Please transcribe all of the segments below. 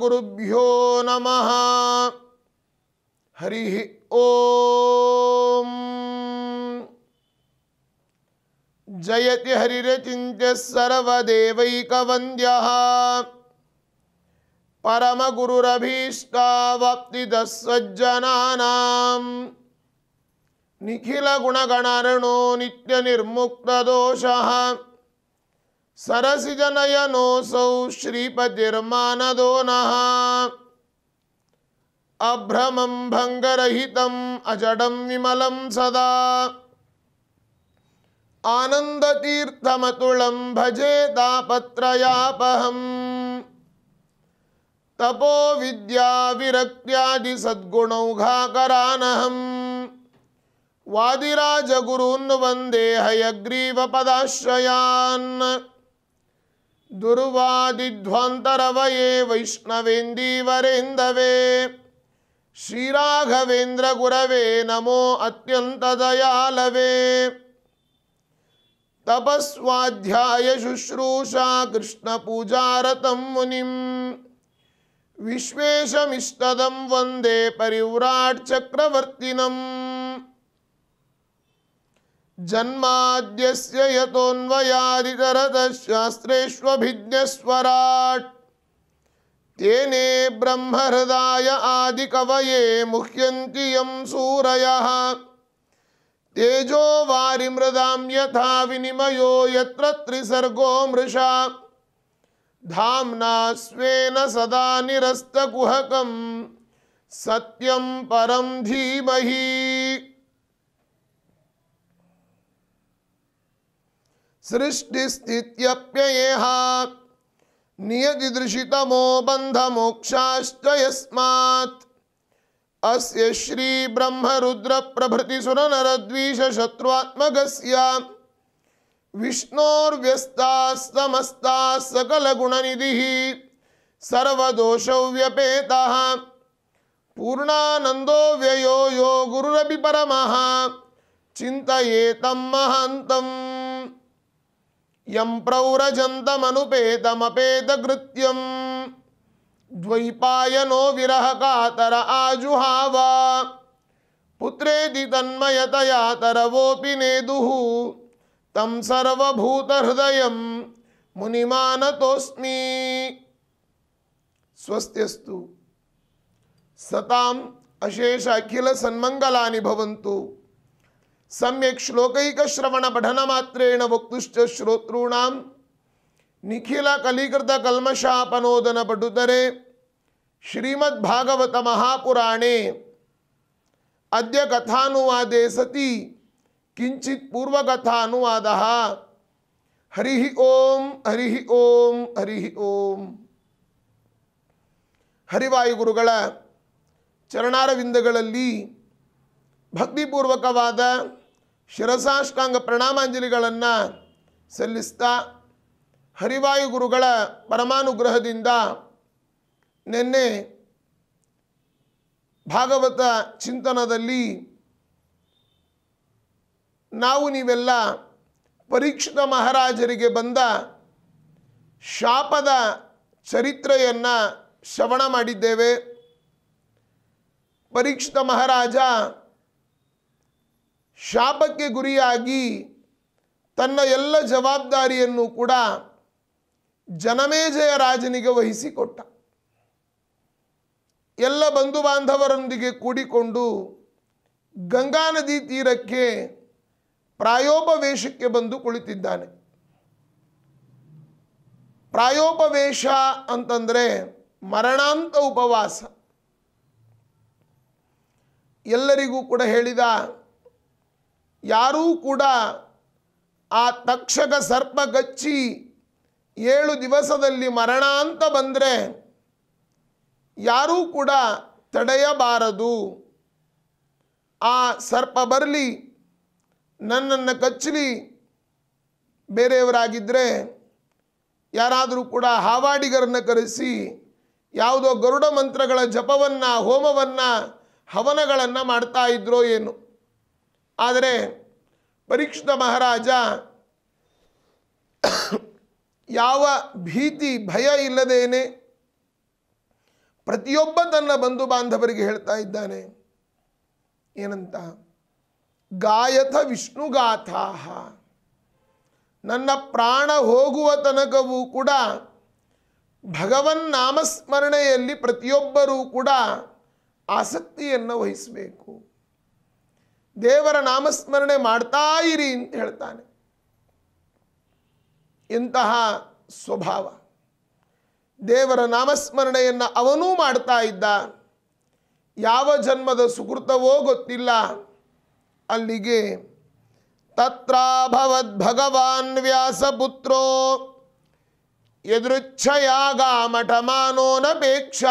गुरुभ्यो नम हरि ओ जयति हरिरचिन्त्य परम परमगुरुरभीष्टावप्तिदः सज्जनानाम् निखिलगुणगणार्णो नित्यनिर्मुक्तदोषः सरसिजनयनोऽसौ श्रीपतिर्मानदो नः अभ्रमं भङ्गरहितम् अजडं विमलं सदा आनन्दतीर्थमतुलं भजे तापत्रयापहम् तपो विद्याविरक्त्यादिसद्गुणौघाकरानहम् वादिराजगुरून् वन्दे हयग्रीवपदाश्रयान् दुर्वादिध्वान्तरवये वैष्णवेन्दीवरेन्दवे श्रीराघवेन्द्रगुरवे नमो अत्यन्तदयालवे तपस्वाध्यायशुश्रूषा कृष्णपूजारतं मुनिं विश्वेशमिष्टदं वन्दे परिव्राट्चक्रवर्तिनम् जन्माद्यस्य यतोऽन्वयादितरतशास्त्रेष्वभिज्ञस्वराट् तेने आदि कवये मुह्यन्ति यम सूरयः तेजो वारिमृदां यथा विनिमयो यत्र त्रिसर्गो मृषा धामना स्वेन सदा निरस्तगुहकं सत्यं परम धीमहि सृष्टिस्थित्यप्ययेह नियतिदृशितमो बन्धमोक्षाश्च यस्मात् अस्य समस्ता सकल गुण निधि सर्वदोष व्यपेता पूर्णानंदो व्ययो यो गुरुरपि परमः चिन्तयेतं महन्तम् यं प्रौरजन्तमनुपेतमपेतकृत्यं द्वैपायनो विरहकातर आजुहाव पुत्रेति तन्मयतया तरवोऽपि नेदुः तं सर्वभूतहृदयं मुनिमानतोऽस्मि स्वस्त्यस्तु सताम् अशेष अखिलसन्मङ्गलानि भवन्तु ಸಮ್ಯಕ್ ಶ್ಲೋಕೈಕ ಶ್ರವಣ ಪಠನ ಮಾತ್ರೇಣ ವಕ್ತುಶ್ಚ ಶ್ರೋತೃಣಾಂ ನಿಖಿಲ ಕಲೀಕೃತ ಕಲ್ಮಶಾಪನೋದನ ಪಟುತರೆ ಶ್ರೀಮದ್ ಭಾಗವತ ಮಹಾಪುರಾಣೆ ಅದ್ಯ ಕಥಾನುವಾದೆ ಸತಿ ಕಿಂಚಿತ್ ಪೂರ್ವಕಥಾನುವಾದ ಹರಿ ಓಂ ಹರಿ ಓಂ ಹರಿ ಓಂ ಹರಿವಾಯುಗುರುಗಳ ಚರಣಾರವಿಂದಗಳಲ್ಲಿ ಭಕ್ತಿಪೂರ್ವಕವಾದ ಶಿರಸಾಷ್ಟಾಂಗ ಪ್ರಣಾಮಾಂಜಲಿಗಳನ್ನು ಸಲ್ಲಿಸ್ತಾ ಹರಿವಾಯು ಗುರುಗಳ ಪರಮಾನುಗ್ರಹದಿಂದ ನಿನ್ನೆ ಭಾಗವತ ಚಿಂತನದಲ್ಲಿ ನಾವು ನೀವೆಲ್ಲ ಪರೀಕ್ಷಿತ ಮಹಾರಾಜರಿಗೆ ಬಂದ ಶಾಪದ ಚರಿತ್ರೆಯನ್ನು ಶ್ರವಣ ಮಾಡಿದ್ದೇವೆ ಪರೀಕ್ಷಿತ ಮಹಾರಾಜ ಶಾಪಕ್ಕೆ ಗುರಿಯಾಗಿ ತನ್ನ ಎಲ್ಲ ಜವಾಬ್ದಾರಿಯನ್ನು ಕೂಡ ಜನಮೇಜಯ ರಾಜನಿಗೆ ವಹಿಸಿಕೊಟ್ಟ ಎಲ್ಲ ಬಂಧು ಬಾಂಧವರೊಂದಿಗೆ ಕೂಡಿಕೊಂಡು ಗಂಗಾ ನದಿ ತೀರಕ್ಕೆ ಪ್ರಾಯೋಪವೇಶಕ್ಕೆ ಬಂದು ಕುಳಿತಿದ್ದಾನೆ ಪ್ರಾಯೋಪವೇಶ ಅಂತಂದರೆ ಮರಣಾಂತ ಉಪವಾಸ ಎಲ್ಲರಿಗೂ ಕೂಡ ಹೇಳಿದ ಯಾರೂ ಕೂಡ ಆ ತಕ್ಷಕ ಸರ್ಪ ಗಚ್ಚಿ ಏಳು ದಿವಸದಲ್ಲಿ ಮರಣ ಅಂತ ಬಂದರೆ ಯಾರೂ ಕೂಡ ತಡೆಯಬಾರದು ಆ ಸರ್ಪ ಬರಲಿ ನನ್ನನ್ನು ಕಚ್ಚಲಿ ಬೇರೆಯವರಾಗಿದ್ದರೆ ಯಾರಾದರೂ ಕೂಡ ಹಾವಾಡಿಗರನ್ನು ಕರೆಸಿ ಯಾವುದೋ ಗರುಡ ಮಂತ್ರಗಳ ಜಪವನ್ನು ಹೋಮವನ್ನು ಹವನಗಳನ್ನು ಮಾಡ್ತಾ ಇದ್ರೋ ಏನು ಆದರೆ ಪರೀಕ್ಷಿತ ಮಹಾರಾಜ ಯಾವ ಭೀತಿ ಭಯ ಇಲ್ಲದೇನೆ ಪ್ರತಿಯೊಬ್ಬ ತನ್ನ ಬಂಧು ಬಾಂಧವರಿಗೆ ಹೇಳ್ತಾ ಇದ್ದಾನೆ ಏನಂತ ಗಾಯಥ ವಿಷ್ಣುಗಾಥಾಹ ನನ್ನ ಪ್ರಾಣ ಹೋಗುವ ತನಕವೂ ಕೂಡ ಭಗವನ್ ನಾಮಸ್ಮರಣೆಯಲ್ಲಿ ಪ್ರತಿಯೊಬ್ಬರೂ ಕೂಡ ಆಸಕ್ತಿಯನ್ನು ವಹಿಸಬೇಕು ದೇವರ ನಾಮಸ್ಮರಣೆ ಮಾಡ್ತಾ ಇರಿ ಅಂತ ಹೇಳ್ತಾನೆ ಇಂತಹ ಸ್ವಭಾವ ದೇವರ ನಾಮಸ್ಮರಣೆಯನ್ನು ಅವನೂ ಮಾಡ್ತಾ ಇದ್ದ ಯಾವ ಜನ್ಮದ ಸುಕೃತವೋ ಗೊತ್ತಿಲ್ಲ ಅಲ್ಲಿಗೆ ತತ್ರಾಭವದ್ ಭಗವಾನ್ ವ್ಯಾಸಪುತ್ರೋ ಎದುರುಚ್ಛಯಾಗ ಮಠಮಾನೋನಪೇಕ್ಷ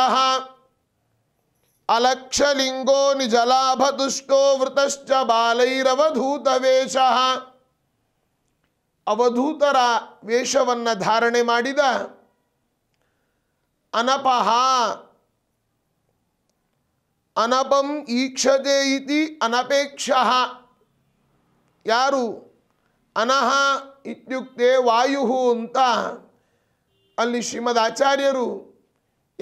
ಅಲಕ್ಷಲಿಂಗೋ ನಿಜಲಾಭದುಷ್ಟೋ ವೃತಶ್ಚ ವೇಷ ಅವಧೂತರ ವೇಷವನ್ನು ಧಾರಣೆ ಮಾಡಿದ ಅನಪಹ ಅನಪಂ ಈಕ್ಷತೆ ಇತಿ ಅನಪೇಕ್ಷ ಯಾರು ಅನಹ ಇತ್ಯುಕ್ತೆ ವಾಯು ಅಂತ ಅಲ್ಲಿ ಶ್ರೀಮದ್ ಆಚಾರ್ಯರು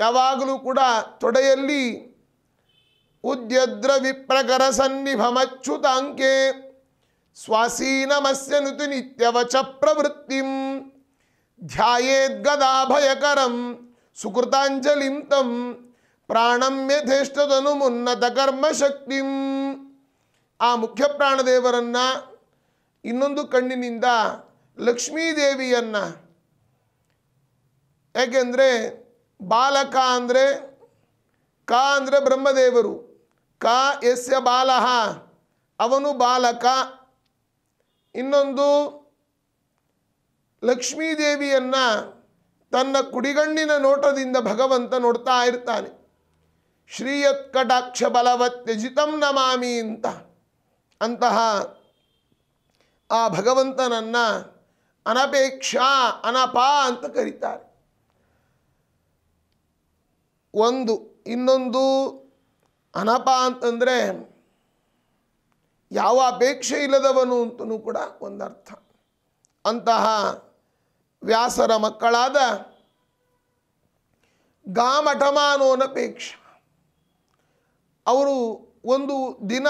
ಯಾವಾಗಲೂ ಕೂಡ ತೊಡೆಯಲ್ಲಿ ಉದ್ಯದ್ರ ವಿಪ್ರಕರ ಸನ್ನಿಭಮಚ್ಯುತಾಂಕೆ ಸ್ವಾಸೀನಮಸ್ಯ ನುತಿ ನಿತ್ಯವಚ ಪ್ರವೃತ್ತಿಂ ಧ್ಯಾದ್ಗದಾಭಯಕರಂ ಸುಕೃತಾಂಜಲಿಂ ತಂ ಪ್ರಾಣಂ ಮುನ್ನತ ಕರ್ಮಶಕ್ತಿಂ ಆ ಮುಖ್ಯ ಪ್ರಾಣದೇವರನ್ನು ಇನ್ನೊಂದು ಕಣ್ಣಿನಿಂದ ಲಕ್ಷ್ಮೀದೇವಿಯನ್ನು ಯಾಕೆಂದರೆ ಬಾಲಕ ಅಂದರೆ ಕ ಅಂದರೆ ಬ್ರಹ್ಮದೇವರು ಕ ಎಸ್ಯ ಬಾಲಃ ಅವನು ಬಾಲಕ ಇನ್ನೊಂದು ಲಕ್ಷ್ಮೀದೇವಿಯನ್ನು ತನ್ನ ಕುಡಿಗಣ್ಣಿನ ನೋಟದಿಂದ ಭಗವಂತ ನೋಡ್ತಾ ಇರ್ತಾನೆ ಶ್ರೀಯತ್ಕಟಾಕ್ಷ ಬಲವತ್ ನಮಾಮಿ ಅಂತ ಅಂತಹ ಆ ಭಗವಂತನನ್ನು ಅನಪೇಕ್ಷಾ ಅನಪಾ ಅಂತ ಕರೀತಾರೆ ಒಂದು ಇನ್ನೊಂದು ಅನಪ ಅಂತಂದರೆ ಯಾವ ಅಪೇಕ್ಷೆ ಇಲ್ಲದವನು ಅಂತಲೂ ಕೂಡ ಒಂದರ್ಥ ಅಂತಹ ವ್ಯಾಸರ ಮಕ್ಕಳಾದ ಗಾಮಠಮಾನೋನಪೇಕ್ಷ ಅವರು ಒಂದು ದಿನ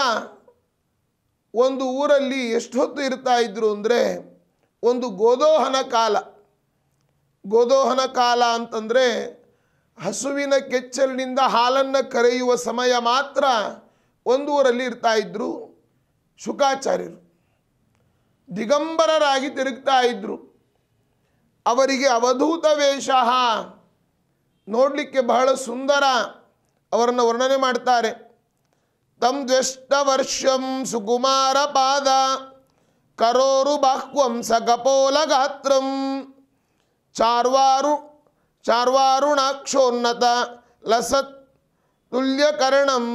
ಒಂದು ಊರಲ್ಲಿ ಎಷ್ಟು ಹೊತ್ತು ಇರ್ತಾ ಇದ್ದರು ಅಂದರೆ ಒಂದು ಗೋದೋಹನ ಕಾಲ ಗೋದೋಹನ ಕಾಲ ಅಂತಂದರೆ ಹಸುವಿನ ಕೆಚ್ಚಲಿನಿಂದ ಹಾಲನ್ನು ಕರೆಯುವ ಸಮಯ ಮಾತ್ರ ಒಂದೂರಲ್ಲಿ ಇರ್ತಾ ಇದ್ದರು ಶುಕಾಚಾರ್ಯರು ದಿಗಂಬರರಾಗಿ ತಿರುಗ್ತಾ ಇದ್ದರು ಅವರಿಗೆ ಅವಧೂತ ವೇಷ ನೋಡಲಿಕ್ಕೆ ಬಹಳ ಸುಂದರ ಅವರನ್ನು ವರ್ಣನೆ ಮಾಡ್ತಾರೆ ತಮ್ ದ್ವೆಷ್ಟ ವರ್ಷಂ ಸುಕುಮಾರ ಪಾದ ಕರೋರು ಬಾಹ್ವಂಸ ಕಪೋಲ ಗಾತ್ರಂ ಚಾರ್ವಾರು ಚಾರ್ವಾರುಣಾಕ್ಷೋನ್ನತ ಲಸತ್ ತುಲ್ಯಕರ್ಣಂ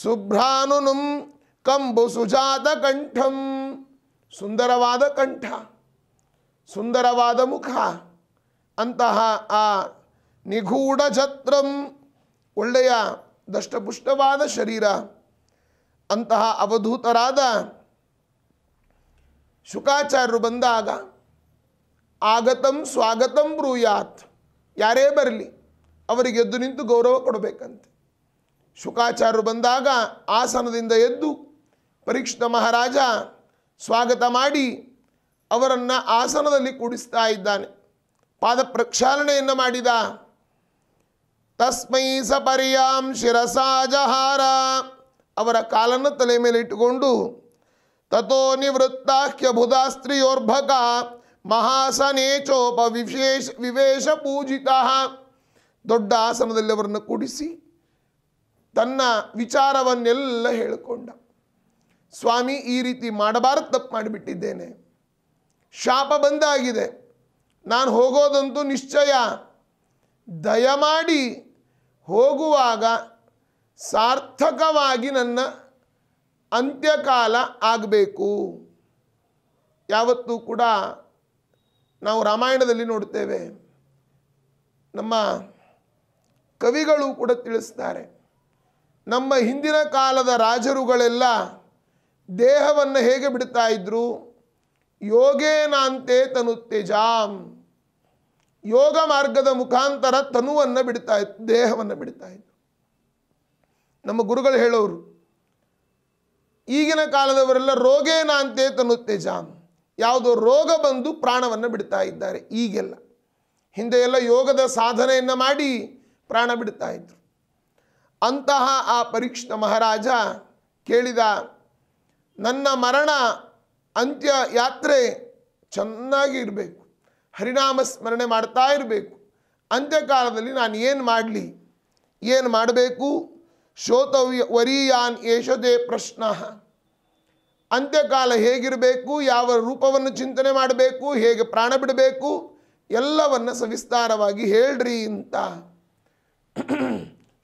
ಶುಭ್ರಾನುನುಂ ಕಂಬು ಸುಜಾತ ಕಂಠಂ ಸುಂದರವಾದ ಕಂಠ ಸುಂದರವಾದ ಮುಖ ಅಂತಹ ಆ ನಿಗೂಢ ಛತ್ರಂ ಒಳ್ಳೆಯ ದಷ್ಟಪುಷ್ಟವಾದ ಶರೀರ ಅಂತಹ ಅವಧೂತರಾದ ಶುಕಾಚಾರ್ಯರು ಬಂದಾಗ ಆಗತಂ ಸ್ವಾಗತಂ ಬ್ರೂಯಾತ್ ಯಾರೇ ಬರಲಿ ಅವರಿಗೆ ಎದ್ದು ನಿಂತು ಗೌರವ ಕೊಡಬೇಕಂತೆ ಶುಕಾಚಾರ್ಯರು ಬಂದಾಗ ಆಸನದಿಂದ ಎದ್ದು ಪರೀಕ್ಷಿತ ಮಹಾರಾಜ ಸ್ವಾಗತ ಮಾಡಿ ಅವರನ್ನು ಆಸನದಲ್ಲಿ ಕೂಡಿಸ್ತಾ ಇದ್ದಾನೆ ಪಾದ ಪ್ರಕ್ಷಾಲನೆಯನ್ನು ಮಾಡಿದ ತಸ್ಮೈ ಸಪರ್ಯಾಂ ಶಿರಸಾ ಜಹಾರ ಅವರ ಕಾಲನ್ನು ತಲೆ ಮೇಲೆ ಇಟ್ಟುಕೊಂಡು ತಥೋ ನಿವೃತ್ತಾಖ್ಯ ಮಹಾಸನೆ ಚೋಪ ವಿಶೇಷ ವಿವೇಶ ಪೂಜಿತ ದೊಡ್ಡ ಆಸನದಲ್ಲಿ ಅವರನ್ನು ಕೂಡಿಸಿ ತನ್ನ ವಿಚಾರವನ್ನೆಲ್ಲ ಹೇಳಿಕೊಂಡ ಸ್ವಾಮಿ ಈ ರೀತಿ ಮಾಡಬಾರದು ತಪ್ಪು ಮಾಡಿಬಿಟ್ಟಿದ್ದೇನೆ ಶಾಪ ಬಂದಾಗಿದೆ ನಾನು ಹೋಗೋದಂತೂ ನಿಶ್ಚಯ ದಯಮಾಡಿ ಹೋಗುವಾಗ ಸಾರ್ಥಕವಾಗಿ ನನ್ನ ಅಂತ್ಯಕಾಲ ಆಗಬೇಕು ಯಾವತ್ತೂ ಕೂಡ ನಾವು ರಾಮಾಯಣದಲ್ಲಿ ನೋಡುತ್ತೇವೆ ನಮ್ಮ ಕವಿಗಳು ಕೂಡ ತಿಳಿಸ್ತಾರೆ ನಮ್ಮ ಹಿಂದಿನ ಕಾಲದ ರಾಜರುಗಳೆಲ್ಲ ದೇಹವನ್ನು ಹೇಗೆ ಬಿಡ್ತಾ ಇದ್ದರು ಯೋಗೇನಾಂತೆ ತನು ತೇಜಾಂ ಯೋಗ ಮಾರ್ಗದ ಮುಖಾಂತರ ತನುವನ್ನು ಬಿಡ್ತಾ ಇತ್ತು ದೇಹವನ್ನು ಬಿಡ್ತಾ ಇತ್ತು ನಮ್ಮ ಗುರುಗಳು ಹೇಳೋರು ಈಗಿನ ಕಾಲದವರೆಲ್ಲ ರೋಗೇನಾಂತೆ ತನು ತೇಜಾಮ್ ಯಾವುದೋ ರೋಗ ಬಂದು ಪ್ರಾಣವನ್ನು ಬಿಡ್ತಾ ಇದ್ದಾರೆ ಈಗೆಲ್ಲ ಹಿಂದೆ ಎಲ್ಲ ಯೋಗದ ಸಾಧನೆಯನ್ನು ಮಾಡಿ ಪ್ರಾಣ ಬಿಡ್ತಾ ಇದ್ದರು ಅಂತಹ ಆ ಪರೀಕ್ಷಿತ ಮಹಾರಾಜ ಕೇಳಿದ ನನ್ನ ಮರಣ ಅಂತ್ಯ ಯಾತ್ರೆ ಚೆನ್ನಾಗಿ ಇರಬೇಕು ಹರಿನಾಮ ಸ್ಮರಣೆ ಮಾಡ್ತಾ ಇರಬೇಕು ಅಂತ್ಯಕಾಲದಲ್ಲಿ ನಾನು ಏನು ಮಾಡಲಿ ಏನು ಮಾಡಬೇಕು ಶೋತವ್ಯ ವರಿಯಾನ್ ಯಶದೇ ಪ್ರಶ್ನ ಅಂತ್ಯಕಾಲ ಹೇಗಿರಬೇಕು ಯಾವ ರೂಪವನ್ನು ಚಿಂತನೆ ಮಾಡಬೇಕು ಹೇಗೆ ಪ್ರಾಣ ಬಿಡಬೇಕು ಎಲ್ಲವನ್ನು ಸವಿಸ್ತಾರವಾಗಿ ಹೇಳ್ರಿ ಅಂತ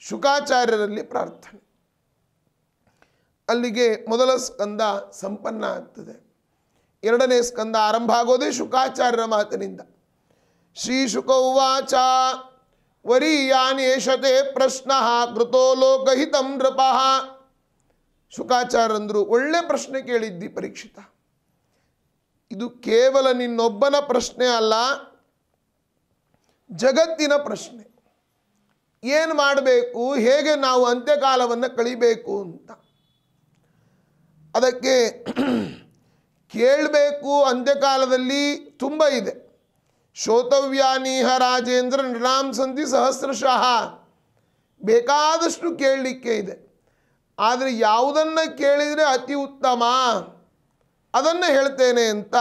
ಶುಕಾಚಾರ್ಯರಲ್ಲಿ ಪ್ರಾರ್ಥನೆ ಅಲ್ಲಿಗೆ ಮೊದಲ ಸ್ಕಂದ ಸಂಪನ್ನ ಆಗ್ತದೆ ಎರಡನೇ ಸ್ಕಂದ ಆರಂಭ ಆಗೋದೇ ಶುಕಾಚಾರ್ಯರ ಮಾತಿನಿಂದ ಶ್ರೀ ಶುಕೌವಾಚ ವರೀಯಾನೇಷತೆ ಪ್ರಶ್ನ ಕೃತೋ ಲೋಕಹಿತಂ ನೃಪಃ ಶುಕಾಚಾರ್ಯಂದರು ಒಳ್ಳೆ ಪ್ರಶ್ನೆ ಕೇಳಿದ್ದಿ ಪರೀಕ್ಷಿತ ಇದು ಕೇವಲ ನಿನ್ನೊಬ್ಬನ ಪ್ರಶ್ನೆ ಅಲ್ಲ ಜಗತ್ತಿನ ಪ್ರಶ್ನೆ ಏನು ಮಾಡಬೇಕು ಹೇಗೆ ನಾವು ಅಂತ್ಯಕಾಲವನ್ನು ಕಳಿಬೇಕು ಅಂತ ಅದಕ್ಕೆ ಕೇಳಬೇಕು ಅಂತ್ಯಕಾಲದಲ್ಲಿ ತುಂಬ ಇದೆ ಶೋತವ್ಯಾನೀಹ ರಾಜೇಂದ್ರ ನೃಣಾಂ ಸಂಧಿ ಸಹಸ್ರಶಃ ಬೇಕಾದಷ್ಟು ಕೇಳಲಿಕ್ಕೆ ಇದೆ ಆದರೆ ಯಾವುದನ್ನು ಕೇಳಿದರೆ ಅತಿ ಉತ್ತಮ ಅದನ್ನು ಹೇಳ್ತೇನೆ ಅಂತ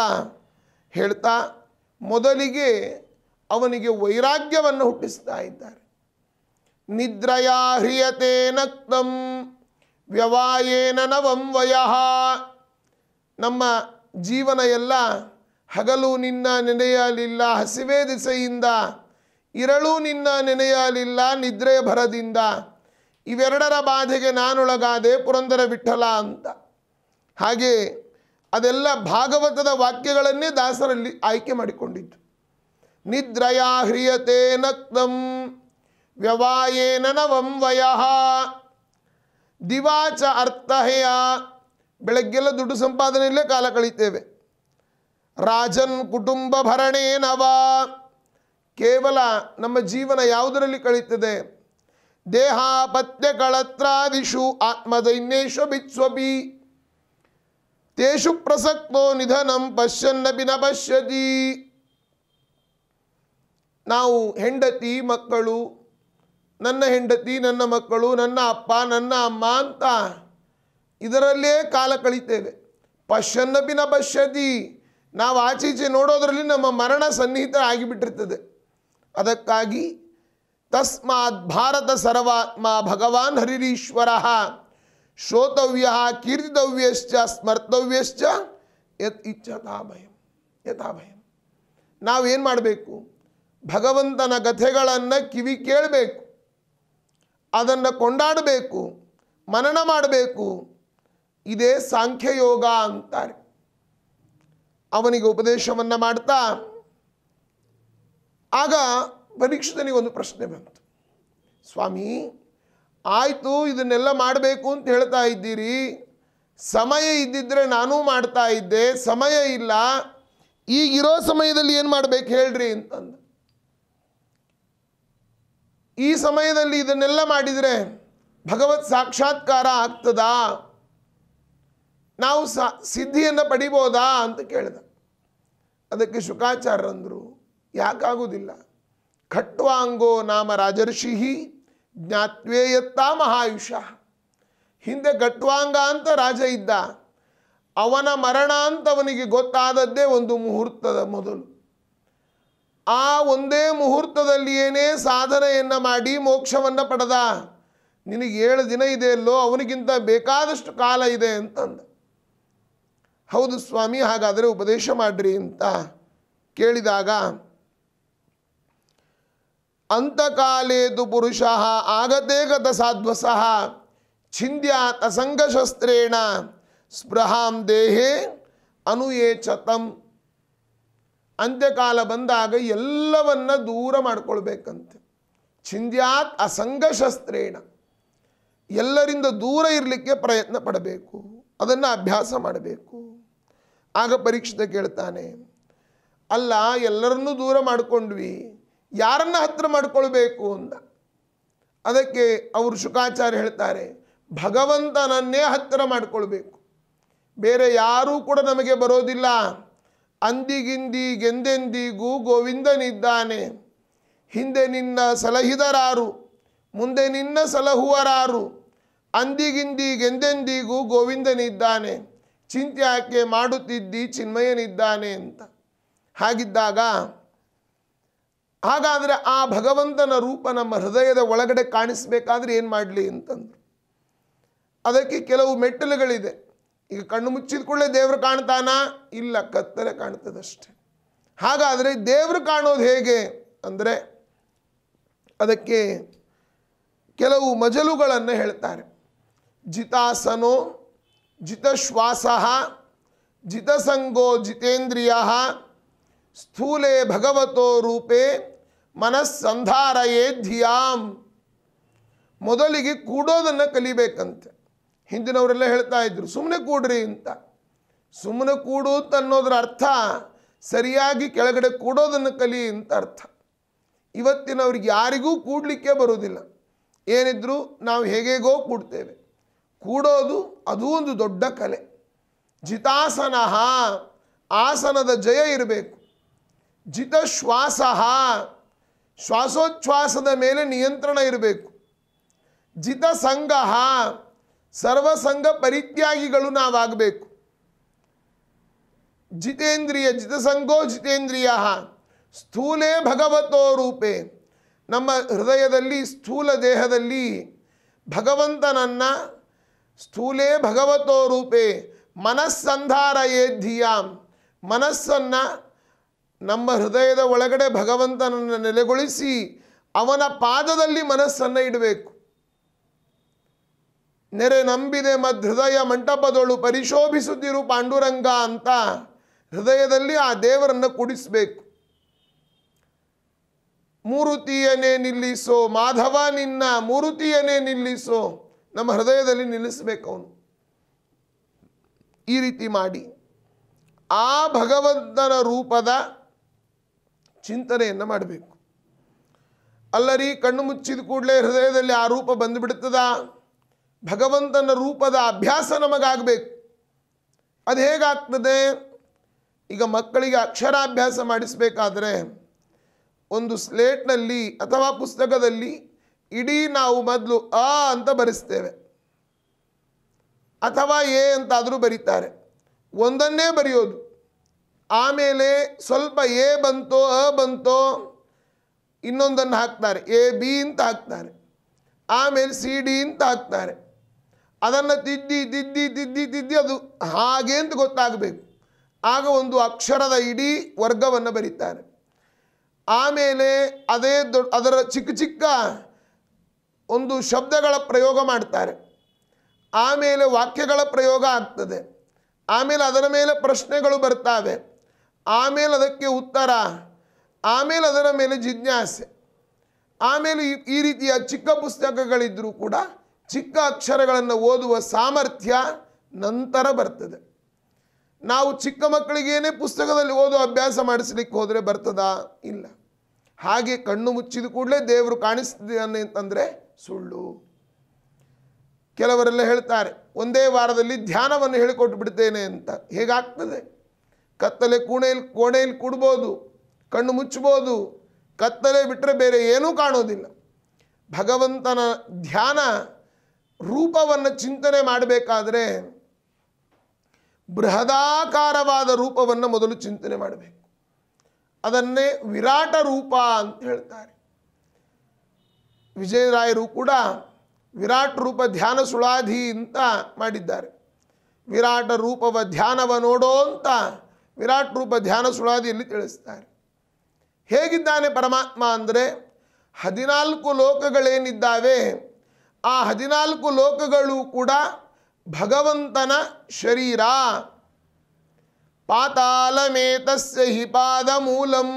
ಹೇಳ್ತಾ ಮೊದಲಿಗೆ ಅವನಿಗೆ ವೈರಾಗ್ಯವನ್ನು ಹುಟ್ಟಿಸ್ತಾ ಇದ್ದಾರೆ ನಿದ್ರಯ ಹ್ರಿಯತೆ ನಕ್ತಂ ವ್ಯವಾಯೇನ ನವಂ ವಯಃ ನಮ್ಮ ಜೀವನ ಎಲ್ಲ ಹಗಲು ನಿನ್ನ ನೆನೆಯಲಿಲ್ಲ ಹಸಿವೆ ದಿಸೆಯಿಂದ ಇರಳು ನಿನ್ನ ನೆನೆಯಲಿಲ್ಲ ನಿದ್ರೆಯ ಭರದಿಂದ ಇವೆರಡರ ಬಾಧೆಗೆ ನಾನೊಳಗಾದೆ ಪುರಂದರ ವಿಠಲ ಅಂತ ಹಾಗೆ ಅದೆಲ್ಲ ಭಾಗವತದ ವಾಕ್ಯಗಳನ್ನೇ ದಾಸರಲ್ಲಿ ಆಯ್ಕೆ ಮಾಡಿಕೊಂಡಿದ್ದು ನಿದ್ರಯಾ ಹ್ರಿಯತೆ ನಕ್ತಂ ವ್ಯವಾಯೇನ ನವಂ ವಯಃ ದಿವಾಚ ಅರ್ಥಹೆಯ ಬೆಳಗ್ಗೆಲ್ಲ ದುಡ್ಡು ಸಂಪಾದನೆಯಲ್ಲೇ ಕಾಲ ಕಳೀತೇವೆ ರಾಜನ್ ಕುಟುಂಬ ಭರಣೇನವ ಕೇವಲ ನಮ್ಮ ಜೀವನ ಯಾವುದರಲ್ಲಿ ಕಳೀತದೆ ದೇಹಾಪತ್ಯಗಳತ್ರಾದಿಷು ಆತ್ಮದೈನ್ಯೇಶ್ವ ಬಿತ್ಸ್ವಪಿ ತೇಷು ಪ್ರಸಕ್ತೋ ನಿಧನಂ ಪಶ್ಯನ್ನಬಿ ನ ಪಶ್ಯತಿ ನಾವು ಹೆಂಡತಿ ಮಕ್ಕಳು ನನ್ನ ಹೆಂಡತಿ ನನ್ನ ಮಕ್ಕಳು ನನ್ನ ಅಪ್ಪ ನನ್ನ ಅಮ್ಮ ಅಂತ ಇದರಲ್ಲೇ ಕಾಲ ಕಳಿತೇವೆ ಪಶ್ಯನ್ನ ನ ಪಶ್ಯತಿ ನಾವು ಆಚೀಚೆ ನೋಡೋದರಲ್ಲಿ ನಮ್ಮ ಮರಣ ಸನ್ನಿಹಿತ ಆಗಿಬಿಟ್ಟಿರ್ತದೆ ಅದಕ್ಕಾಗಿ ತಸ್ಮಾತ್ ಭಾರತ ಸರ್ವಾತ್ಮ ಭಗವಾನ್ ಹರಿರೀಶ್ವರ ಶ್ರೋತವ್ಯ ಕೀರ್ತಿತವ್ಯಶ್ಚ ಸ್ಮರ್ತವ್ಯಶ್ಚ ಯತ್ ಇಚ್ಛತಾ ಭಯಂ ಯಥಾ ನಾವೇನು ಮಾಡಬೇಕು ಭಗವಂತನ ಕಥೆಗಳನ್ನು ಕಿವಿ ಕೇಳಬೇಕು ಅದನ್ನು ಕೊಂಡಾಡಬೇಕು ಮನನ ಮಾಡಬೇಕು ಇದೇ ಸಾಂಖ್ಯಯೋಗ ಅಂತಾರೆ ಅವನಿಗೆ ಉಪದೇಶವನ್ನು ಮಾಡ್ತಾ ಆಗ ಒಂದು ಪ್ರಶ್ನೆ ಬಂತು ಸ್ವಾಮಿ ಆಯಿತು ಇದನ್ನೆಲ್ಲ ಮಾಡಬೇಕು ಅಂತ ಹೇಳ್ತಾ ಇದ್ದೀರಿ ಸಮಯ ಇದ್ದಿದ್ದರೆ ನಾನೂ ಮಾಡ್ತಾ ಇದ್ದೆ ಸಮಯ ಇಲ್ಲ ಈಗಿರೋ ಸಮಯದಲ್ಲಿ ಏನು ಮಾಡಬೇಕು ಹೇಳ್ರಿ ಅಂತಂದ ಈ ಸಮಯದಲ್ಲಿ ಇದನ್ನೆಲ್ಲ ಮಾಡಿದರೆ ಭಗವತ್ ಸಾಕ್ಷಾತ್ಕಾರ ಆಗ್ತದಾ ನಾವು ಸ ಸಿದ್ಧಿಯನ್ನು ಪಡಿಬೋದಾ ಅಂತ ಕೇಳಿದ ಅದಕ್ಕೆ ಶುಕಾಚಾರ್ಯರಂದರು ಯಾಕಾಗುವುದಿಲ್ಲ ಖಟ್ವಾಂಗೋ ನಾಮ ರಾಜರ್ಷಿಹಿ ಜ್ಞಾತ್ವೇಯತ್ತ ಮಹಾಯುಷ ಹಿಂದೆ ಘಟ್ವಾಂಗ ಅಂತ ರಾಜ ಇದ್ದ ಅವನ ಮರಣ ಅಂತ ಅವನಿಗೆ ಗೊತ್ತಾದದ್ದೇ ಒಂದು ಮುಹೂರ್ತದ ಮೊದಲು ಆ ಒಂದೇ ಏನೇ ಸಾಧನೆಯನ್ನು ಮಾಡಿ ಮೋಕ್ಷವನ್ನು ಪಡೆದ ನಿನಗೆ ಏಳು ದಿನ ಇದೆ ಅಲ್ಲೋ ಅವನಿಗಿಂತ ಬೇಕಾದಷ್ಟು ಕಾಲ ಇದೆ ಅಂತಂದ ಹೌದು ಸ್ವಾಮಿ ಹಾಗಾದರೆ ಉಪದೇಶ ಮಾಡ್ರಿ ಅಂತ ಕೇಳಿದಾಗ ಅಂತಕಾಲೇದು ಪುರುಷ ಆಗತೇ ಗತ ಸಾಧ್ವಸ ಛಿಂದ್ಯಾತ ಸಂಘಶಸ್ತ್ರೇಣ ಸ್ಪೃಹಾಂ ದೇಹೇ ಚತಮ್ ಅಂತ್ಯಕಾಲ ಬಂದಾಗ ಎಲ್ಲವನ್ನ ದೂರ ಮಾಡ್ಕೊಳ್ಬೇಕಂತೆ ಛಿಂದ್ಯಾತ್ ಅಸಂಗಶಸ್ತ್ರೇಣ ಎಲ್ಲರಿಂದ ದೂರ ಇರಲಿಕ್ಕೆ ಪ್ರಯತ್ನ ಪಡಬೇಕು ಅದನ್ನು ಅಭ್ಯಾಸ ಮಾಡಬೇಕು ಆಗ ಪರೀಕ್ಷಿತ ಕೇಳ್ತಾನೆ ಅಲ್ಲ ಎಲ್ಲರನ್ನೂ ದೂರ ಮಾಡಿಕೊಂಡ್ವಿ ಯಾರನ್ನ ಹತ್ರ ಮಾಡಿಕೊಳ್ಬೇಕು ಅಂತ ಅದಕ್ಕೆ ಅವರು ಶುಕಾಚಾರ್ಯ ಹೇಳ್ತಾರೆ ಭಗವಂತನನ್ನೇ ಹತ್ತಿರ ಮಾಡಿಕೊಳ್ಬೇಕು ಬೇರೆ ಯಾರೂ ಕೂಡ ನಮಗೆ ಬರೋದಿಲ್ಲ ಅಂದಿಗಿಂದಿ ಗೆಂದೆಂದಿಗೂ ಗೋವಿಂದನಿದ್ದಾನೆ ಹಿಂದೆ ನಿನ್ನ ಸಲಹಿದರಾರು ಮುಂದೆ ನಿನ್ನ ಸಲಹುವರಾರು ಅಂದಿಗಿಂದಿ ಗೆಂದೆಂದಿಗೂ ಗೋವಿಂದನಿದ್ದಾನೆ ಚಿಂತೆ ಯಾಕೆ ಮಾಡುತ್ತಿದ್ದಿ ಚಿನ್ಮಯನಿದ್ದಾನೆ ಅಂತ ಹಾಗಿದ್ದಾಗ ಹಾಗಾದರೆ ಆ ಭಗವಂತನ ರೂಪ ನಮ್ಮ ಹೃದಯದ ಒಳಗಡೆ ಕಾಣಿಸ್ಬೇಕಾದ್ರೆ ಏನು ಮಾಡಲಿ ಅಂತಂದು ಅದಕ್ಕೆ ಕೆಲವು ಮೆಟ್ಟಲುಗಳಿದೆ ಈಗ ಕಣ್ಣು ಮುಚ್ಚಿದ ಕೂಡಲೇ ದೇವರು ಕಾಣ್ತಾನಾ ಇಲ್ಲ ಕತ್ತಲೆ ಕಾಣ್ತದಷ್ಟೆ ಹಾಗಾದರೆ ದೇವರು ಕಾಣೋದು ಹೇಗೆ ಅಂದರೆ ಅದಕ್ಕೆ ಕೆಲವು ಮಜಲುಗಳನ್ನು ಹೇಳ್ತಾರೆ ಜಿತಾಸನೋ ಜಿತಶ್ವಾಸ ಜಿತಸಂಗೋ ಜಿತೇಂದ್ರಿಯ ಸ್ಥೂಲೆ ಭಗವತೋ ರೂಪೇ ಮನಸ್ಸಂಧಾರಯೇ ಧಿಯಾಮ್ ಮೊದಲಿಗೆ ಕೂಡೋದನ್ನು ಕಲಿಬೇಕಂತೆ ಹಿಂದಿನವರೆಲ್ಲ ಹೇಳ್ತಾ ಇದ್ರು ಸುಮ್ಮನೆ ಕೂಡ್ರಿ ಅಂತ ಸುಮ್ಮನೆ ಕೂಡು ಅಂತ ಅನ್ನೋದ್ರ ಅರ್ಥ ಸರಿಯಾಗಿ ಕೆಳಗಡೆ ಕೂಡೋದನ್ನು ಕಲಿ ಅಂತ ಅರ್ಥ ಇವತ್ತಿನವ್ರಿಗೆ ಯಾರಿಗೂ ಕೂಡಲಿಕ್ಕೆ ಬರೋದಿಲ್ಲ ಏನಿದ್ರು ನಾವು ಹೇಗೇಗೋ ಕೂಡ್ತೇವೆ ಕೂಡೋದು ಅದೂ ಒಂದು ದೊಡ್ಡ ಕಲೆ ಜಿತಾಸನ ಆಸನದ ಜಯ ಇರಬೇಕು ಜಿತಶ್ವಾಸ ಶ್ವಾಸೋಚ್ಛ್ವಾಸದ ಮೇಲೆ ನಿಯಂತ್ರಣ ಇರಬೇಕು ಜಿತ ಸಂಘ ಸರ್ವಸಂಘ ಪರಿತ್ಯಾಗಿಗಳು ನಾವಾಗಬೇಕು ಜಿತೇಂದ್ರಿಯ ಜಿತಸಂಘೋ ಜಿತೇಂದ್ರಿಯ ಸ್ಥೂಲೇ ಭಗವತೋ ರೂಪೆ ನಮ್ಮ ಹೃದಯದಲ್ಲಿ ಸ್ಥೂಲ ದೇಹದಲ್ಲಿ ಭಗವಂತನನ್ನ ಸ್ಥೂಲೇ ಭಗವತೋ ರೂಪೆ ಮನಸ್ಸಂಧಾರ ಏದ್ಧಿಯಾಂ ಮನಸ್ಸನ್ನು ನಮ್ಮ ಹೃದಯದ ಒಳಗಡೆ ಭಗವಂತನನ್ನು ನೆಲೆಗೊಳಿಸಿ ಅವನ ಪಾದದಲ್ಲಿ ಮನಸ್ಸನ್ನು ಇಡಬೇಕು ನೆರೆ ನಂಬಿದೆ ಹೃದಯ ಮಂಟಪದೊಳು ಪರಿಶೋಭಿಸುತ್ತಿರು ಪಾಂಡುರಂಗ ಅಂತ ಹೃದಯದಲ್ಲಿ ಆ ದೇವರನ್ನು ಕುಡಿಸಬೇಕು ಮೂರುತಿಯನೇ ನಿಲ್ಲಿಸೋ ಮಾಧವ ನಿನ್ನ ಮೂರುತಿಯನೇ ನಿಲ್ಲಿಸೋ ನಮ್ಮ ಹೃದಯದಲ್ಲಿ ನಿಲ್ಲಿಸಬೇಕು ಅವನು ಈ ರೀತಿ ಮಾಡಿ ಆ ಭಗವಂತನ ರೂಪದ ಚಿಂತನೆಯನ್ನು ಮಾಡಬೇಕು ಅಲ್ಲರಿ ಕಣ್ಣು ಮುಚ್ಚಿದ ಕೂಡಲೇ ಹೃದಯದಲ್ಲಿ ಆ ರೂಪ ಬಂದುಬಿಡ್ತದ ಭಗವಂತನ ರೂಪದ ಅಭ್ಯಾಸ ನಮಗಾಗಬೇಕು ಅದು ಹೇಗಾಗ್ತದೆ ಈಗ ಮಕ್ಕಳಿಗೆ ಅಕ್ಷರಾಭ್ಯಾಸ ಮಾಡಿಸಬೇಕಾದ್ರೆ ಒಂದು ಸ್ಲೇಟ್ನಲ್ಲಿ ಅಥವಾ ಪುಸ್ತಕದಲ್ಲಿ ಇಡೀ ನಾವು ಮೊದಲು ಅ ಅಂತ ಬರೆಸ್ತೇವೆ ಅಥವಾ ಎ ಅಂತಾದರೂ ಬರೀತಾರೆ ಒಂದನ್ನೇ ಬರೆಯೋದು ಆಮೇಲೆ ಸ್ವಲ್ಪ ಎ ಬಂತೋ ಅ ಬಂತೋ ಇನ್ನೊಂದನ್ನು ಹಾಕ್ತಾರೆ ಎ ಬಿ ಅಂತ ಹಾಕ್ತಾರೆ ಆಮೇಲೆ ಸಿ ಡಿ ಅಂತ ಹಾಕ್ತಾರೆ ಅದನ್ನು ತಿದ್ದಿ ತಿದ್ದಿ ತಿದ್ದಿ ತಿದ್ದಿ ಅದು ಹಾಗೆ ಅಂತ ಗೊತ್ತಾಗಬೇಕು ಆಗ ಒಂದು ಅಕ್ಷರದ ಇಡೀ ವರ್ಗವನ್ನು ಬರೀತಾರೆ ಆಮೇಲೆ ಅದೇ ದೊಡ್ಡ ಅದರ ಚಿಕ್ಕ ಚಿಕ್ಕ ಒಂದು ಶಬ್ದಗಳ ಪ್ರಯೋಗ ಮಾಡ್ತಾರೆ ಆಮೇಲೆ ವಾಕ್ಯಗಳ ಪ್ರಯೋಗ ಆಗ್ತದೆ ಆಮೇಲೆ ಅದರ ಮೇಲೆ ಪ್ರಶ್ನೆಗಳು ಬರ್ತಾವೆ ಆಮೇಲೆ ಅದಕ್ಕೆ ಉತ್ತರ ಆಮೇಲೆ ಅದರ ಮೇಲೆ ಜಿಜ್ಞಾಸೆ ಆಮೇಲೆ ಈ ರೀತಿಯ ಚಿಕ್ಕ ಪುಸ್ತಕಗಳಿದ್ದರೂ ಕೂಡ ಚಿಕ್ಕ ಅಕ್ಷರಗಳನ್ನು ಓದುವ ಸಾಮರ್ಥ್ಯ ನಂತರ ಬರ್ತದೆ ನಾವು ಚಿಕ್ಕ ಮಕ್ಕಳಿಗೇನೇ ಪುಸ್ತಕದಲ್ಲಿ ಓದೋ ಅಭ್ಯಾಸ ಮಾಡಿಸ್ಲಿಕ್ಕೆ ಹೋದರೆ ಬರ್ತದಾ ಇಲ್ಲ ಹಾಗೆ ಕಣ್ಣು ಮುಚ್ಚಿದ ಕೂಡಲೇ ದೇವರು ಕಾಣಿಸ್ತಿದ್ದಾನೆ ಅಂತಂದರೆ ಸುಳ್ಳು ಕೆಲವರೆಲ್ಲ ಹೇಳ್ತಾರೆ ಒಂದೇ ವಾರದಲ್ಲಿ ಧ್ಯಾನವನ್ನು ಹೇಳಿಕೊಟ್ಟು ಬಿಡ್ತೇನೆ ಅಂತ ಹೇಗಾಗ್ತದೆ ಕತ್ತಲೆ ಕೂಣೆಯಲ್ಲಿ ಕೋಣೆಯಲ್ಲಿ ಕೂಡ್ಬೋದು ಕಣ್ಣು ಮುಚ್ಚಬೋದು ಕತ್ತಲೆ ಬಿಟ್ಟರೆ ಬೇರೆ ಏನೂ ಕಾಣೋದಿಲ್ಲ ಭಗವಂತನ ಧ್ಯಾನ ರೂಪವನ್ನು ಚಿಂತನೆ ಮಾಡಬೇಕಾದ್ರೆ ಬೃಹದಾಕಾರವಾದ ರೂಪವನ್ನು ಮೊದಲು ಚಿಂತನೆ ಮಾಡಬೇಕು ಅದನ್ನೇ ವಿರಾಟ ರೂಪ ಅಂತ ಹೇಳ್ತಾರೆ ವಿಜಯರಾಯರು ಕೂಡ ವಿರಾಟ್ ರೂಪ ಧ್ಯಾನ ಸುಳಾಧಿ ಅಂತ ಮಾಡಿದ್ದಾರೆ ವಿರಾಟ ರೂಪವ ಧ್ಯಾನವ ನೋಡೋ ಅಂತ ವಿರಾಟ್ ರೂಪ ಧ್ಯಾನ ಸುನಾದಿ ಎಲ್ಲ ತಿಳಿಸುತ್ತಾರೆ ಹೇಗಿದನೇ ಪರಮಾತ್ಮ ಅಂದ್ರೆ 14 ಲೋಕಗಳೇನಿದ್ದಾವೆ ಆ 14 ಲೋಕಗಳು ಕೂಡ ಭಗವಂತನ ಶರೀರ ಪಾತಾಳ เม ತಸ್ಯ ಹಿ পাদமூಲಂ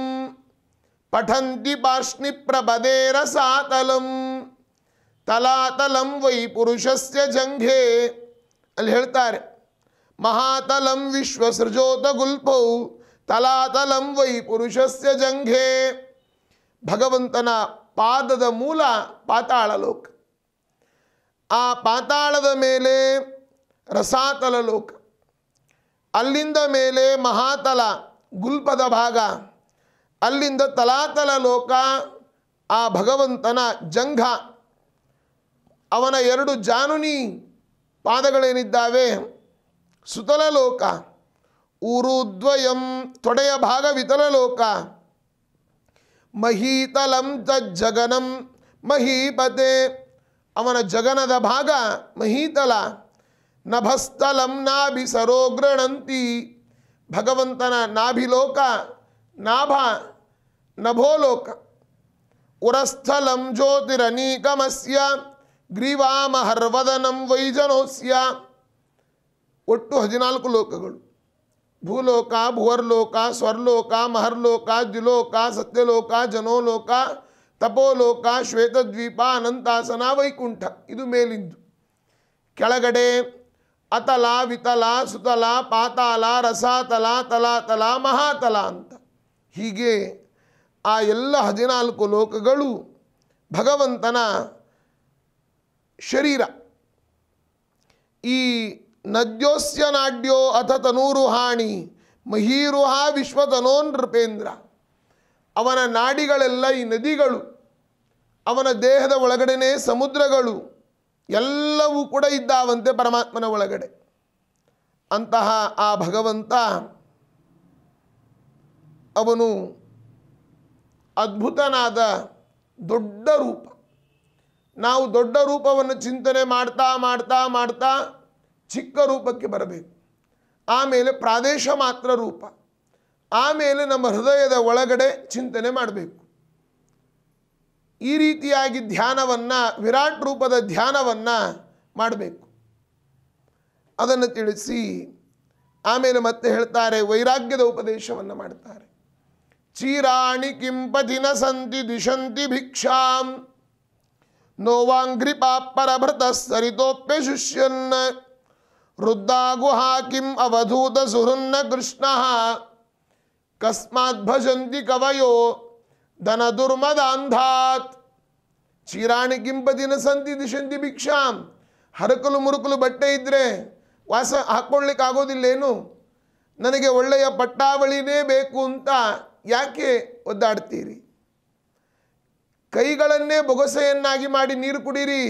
ಪಠಂತಿ ಬಷ್ಣಿ ಪ್ರಬದೇರ ಸಾತಲಂ ತಲಾತಲಂ ವೈ ಪುರುಷಸ್ಯ ಜಂಘೇ ಅಲೆ ಹೇಳ್ತಾರೆ ಮಹಾತಲಂ ವಿಶ್ವ ಗುಲ್ಪೌ ತಲಾತಲಂ ವೈ ಪುರುಷಸ್ಯ ಜಂಘೆ ಭಗವಂತನ ಪಾದದ ಮೂಲ ಪಾತಾಳ ಲೋಕ ಆ ಪಾತಾಳದ ಮೇಲೆ ರಸಾತಲ ಲೋಕ ಅಲ್ಲಿಂದ ಮೇಲೆ ಮಹಾತಲ ಗುಲ್ಪದ ಭಾಗ ಅಲ್ಲಿಂದ ತಲಾತಲ ಲೋಕ ಆ ಭಗವಂತನ ಜಂಘ ಅವನ ಎರಡು ಜಾನುನಿ ಪಾದಗಳೇನಿದ್ದಾವೆ ಸುತಲಲೋಕ ಊರುದ್ವಯಂ ತೊಡೆಯ ಭಾಗ ವಿತಲಲೋಕ ಮಹೀತಲಂ ಜಗನಂ ಮಹೀಪತೆ ಅವನ ಜಗನದ ಭಾಗ ಮಹೀತಲ ನಭಸ್ತಲಂ ನಾಭಿ ಸರೋಗ್ರಣಂತಿ ಭಗವಂತನ ನಾಭಿಲೋಕ ನಾಭ ನಭೋಲೋಕ ಉರಸ್ಥಲಂ ಜ್ಯೋತಿರನೀಕಮಸ್ಯ ಗ್ರೀವಾಮಹರ್ವದನಂ ವೈಜನೋಸ್ಯ ಒಟ್ಟು ಹದಿನಾಲ್ಕು ಲೋಕಗಳು ಭೂಲೋಕ ಭುವರ್ಲೋಕ ಸ್ವರ್ಲೋಕ ಮಹರ್ಲೋಕ ದ್ವಿಲೋಕ ಸತ್ಯಲೋಕ ಜನೋಲೋಕ ತಪೋಲೋಕ ಶ್ವೇತದ್ವೀಪ ಅನಂತಾಸನ ವೈಕುಂಠ ಇದು ಮೇಲಿಂದು ಕೆಳಗಡೆ ಅತಲ ವಿತಲ ಸುತಲ ಪಾತಾಲ ರಸಾತಲ ತಲಾತಲ ಮಹಾತಲ ಅಂತ ಹೀಗೆ ಆ ಎಲ್ಲ ಹದಿನಾಲ್ಕು ಲೋಕಗಳು ಭಗವಂತನ ಶರೀರ ಈ ನದ್ಯೋಸ್ಯ ನಾಡ್ಯೋ ಅಥ ತನೂರುಹಾಣಿ ಮಹೀರುಹ ವಿಶ್ವತನೋ ನೃಪೇಂದ್ರ ಅವನ ನಾಡಿಗಳೆಲ್ಲ ಈ ನದಿಗಳು ಅವನ ದೇಹದ ಒಳಗಡೆನೆ ಸಮುದ್ರಗಳು ಎಲ್ಲವೂ ಕೂಡ ಇದ್ದಾವಂತೆ ಪರಮಾತ್ಮನ ಒಳಗಡೆ ಅಂತಹ ಆ ಭಗವಂತ ಅವನು ಅದ್ಭುತನಾದ ದೊಡ್ಡ ರೂಪ ನಾವು ದೊಡ್ಡ ರೂಪವನ್ನು ಚಿಂತನೆ ಮಾಡ್ತಾ ಮಾಡ್ತಾ ಮಾಡ್ತಾ ಚಿಕ್ಕ ರೂಪಕ್ಕೆ ಬರಬೇಕು ಆಮೇಲೆ ಪ್ರಾದೇಶ ಮಾತ್ರ ರೂಪ ಆಮೇಲೆ ನಮ್ಮ ಹೃದಯದ ಒಳಗಡೆ ಚಿಂತನೆ ಮಾಡಬೇಕು ಈ ರೀತಿಯಾಗಿ ಧ್ಯಾನವನ್ನು ವಿರಾಟ್ ರೂಪದ ಧ್ಯಾನವನ್ನು ಮಾಡಬೇಕು ಅದನ್ನು ತಿಳಿಸಿ ಆಮೇಲೆ ಮತ್ತೆ ಹೇಳ್ತಾರೆ ವೈರಾಗ್ಯದ ಉಪದೇಶವನ್ನು ಮಾಡ್ತಾರೆ ಚೀರಾಣಿ ಕಿಂಪತಿನ ಸಂತಿ ದಿಶಂತಿ ಭಿಕ್ಷಾಂ ನೋವಾಂಗ್ರಿ ಪಾಪರಭೃತ ಸರಿತೋಪ್ಯ ಶುಷ್ಯನ್ನ ಹಾಕಿಂ ಅವಧೂತ ಸುಹೃನ್ನ ಕೃಷ್ಣ ಕಸ್ಮಾತ್ ಭಜಂತಿ ಕವಯೋ ಧನ ದುರ್ಮದಾಂಧಾತ್ ಚೀರಾಣಿ ಕಿಂಪದಿನ ಸಂತಿ ದಿಶಂತಿ ಭಿಕ್ಷಾಂ ಹರಕಲು ಮುರುಕಲು ಬಟ್ಟೆ ಇದ್ದರೆ ವಾಸ ಹಾಕ್ಕೊಳ್ಳಿಕ್ಕಾಗೋದಿಲ್ಲೇನು ಆಗೋದಿಲ್ಲೇನು ನನಗೆ ಒಳ್ಳೆಯ ಪಟ್ಟಾವಳಿನೇ ಬೇಕು ಅಂತ ಯಾಕೆ ಒದ್ದಾಡ್ತೀರಿ ಕೈಗಳನ್ನೇ ಬೊಗಸೆಯನ್ನಾಗಿ ಮಾಡಿ ನೀರು ಕುಡೀರಿ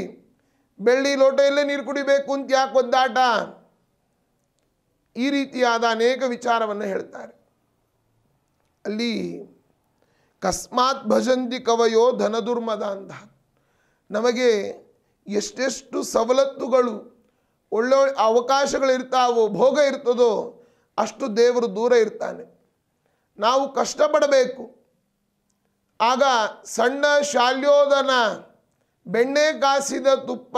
ಬೆಳ್ಳಿ ಲೋಟೆಯಲ್ಲೇ ನೀರು ಕುಡಿಬೇಕು ಅಂತ ಯಾಕೆ ಒದ್ದಾಟ ಈ ರೀತಿಯಾದ ಅನೇಕ ವಿಚಾರವನ್ನು ಹೇಳ್ತಾರೆ ಅಲ್ಲಿ ಕಸ್ಮಾತ್ ಭಜಂತಿ ಕವಯೋ ಧನದುರ್ಮದ ಅಂತ ನಮಗೆ ಎಷ್ಟೆಷ್ಟು ಸವಲತ್ತುಗಳು ಒಳ್ಳೊಳ್ಳೆ ಅವಕಾಶಗಳಿರ್ತಾವೋ ಭೋಗ ಇರ್ತದೋ ಅಷ್ಟು ದೇವರು ದೂರ ಇರ್ತಾನೆ ನಾವು ಕಷ್ಟಪಡಬೇಕು ಆಗ ಸಣ್ಣ ಶಾಲ್ಯೋದನ ಬೆಣ್ಣೆ ಕಾಸಿದ ತುಪ್ಪ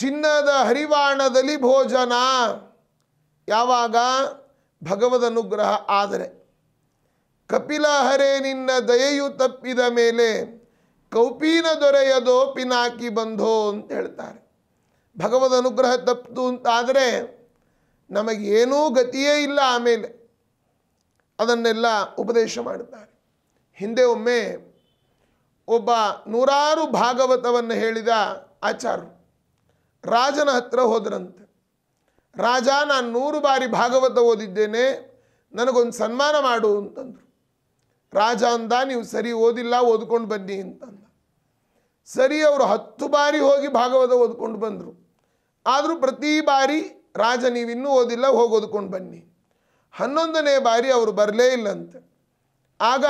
ಚಿನ್ನದ ಹರಿವಾಣದಲ್ಲಿ ಭೋಜನ ಯಾವಾಗ ಭಗವದ್ ಅನುಗ್ರಹ ಆದರೆ ಕಪಿಲ ಹರೇ ನಿನ್ನ ದಯೆಯು ತಪ್ಪಿದ ಮೇಲೆ ಕೌಪೀನ ದೊರೆಯದೋ ಪಿನಾಕಿ ಬಂಧೋ ಅಂತ ಹೇಳ್ತಾರೆ ಭಗವದ್ ಅನುಗ್ರಹ ತಪ್ಪಿತು ಅಂತಾದರೆ ನಮಗೇನೂ ಗತಿಯೇ ಇಲ್ಲ ಆಮೇಲೆ ಅದನ್ನೆಲ್ಲ ಉಪದೇಶ ಮಾಡುತ್ತಾರೆ ಹಿಂದೆ ಒಮ್ಮೆ ಒಬ್ಬ ನೂರಾರು ಭಾಗವತವನ್ನು ಹೇಳಿದ ಆಚಾರ್ಯರು ರಾಜನ ಹತ್ರ ಹೋದರಂತೆ ರಾಜ ನಾನು ನೂರು ಬಾರಿ ಭಾಗವತ ಓದಿದ್ದೇನೆ ನನಗೊಂದು ಸನ್ಮಾನ ಮಾಡು ಅಂತಂದರು ರಾಜ ಅಂದ ನೀವು ಸರಿ ಓದಿಲ್ಲ ಓದ್ಕೊಂಡು ಬನ್ನಿ ಅಂತಂದ ಸರಿ ಅವರು ಹತ್ತು ಬಾರಿ ಹೋಗಿ ಭಾಗವತ ಓದ್ಕೊಂಡು ಬಂದರು ಆದರೂ ಪ್ರತಿ ಬಾರಿ ರಾಜ ನೀವಿನ್ನೂ ಓದಿಲ್ಲ ಹೋಗಿ ಓದ್ಕೊಂಡು ಬನ್ನಿ ಹನ್ನೊಂದನೇ ಬಾರಿ ಅವರು ಬರಲೇ ಇಲ್ಲಂತೆ ಆಗ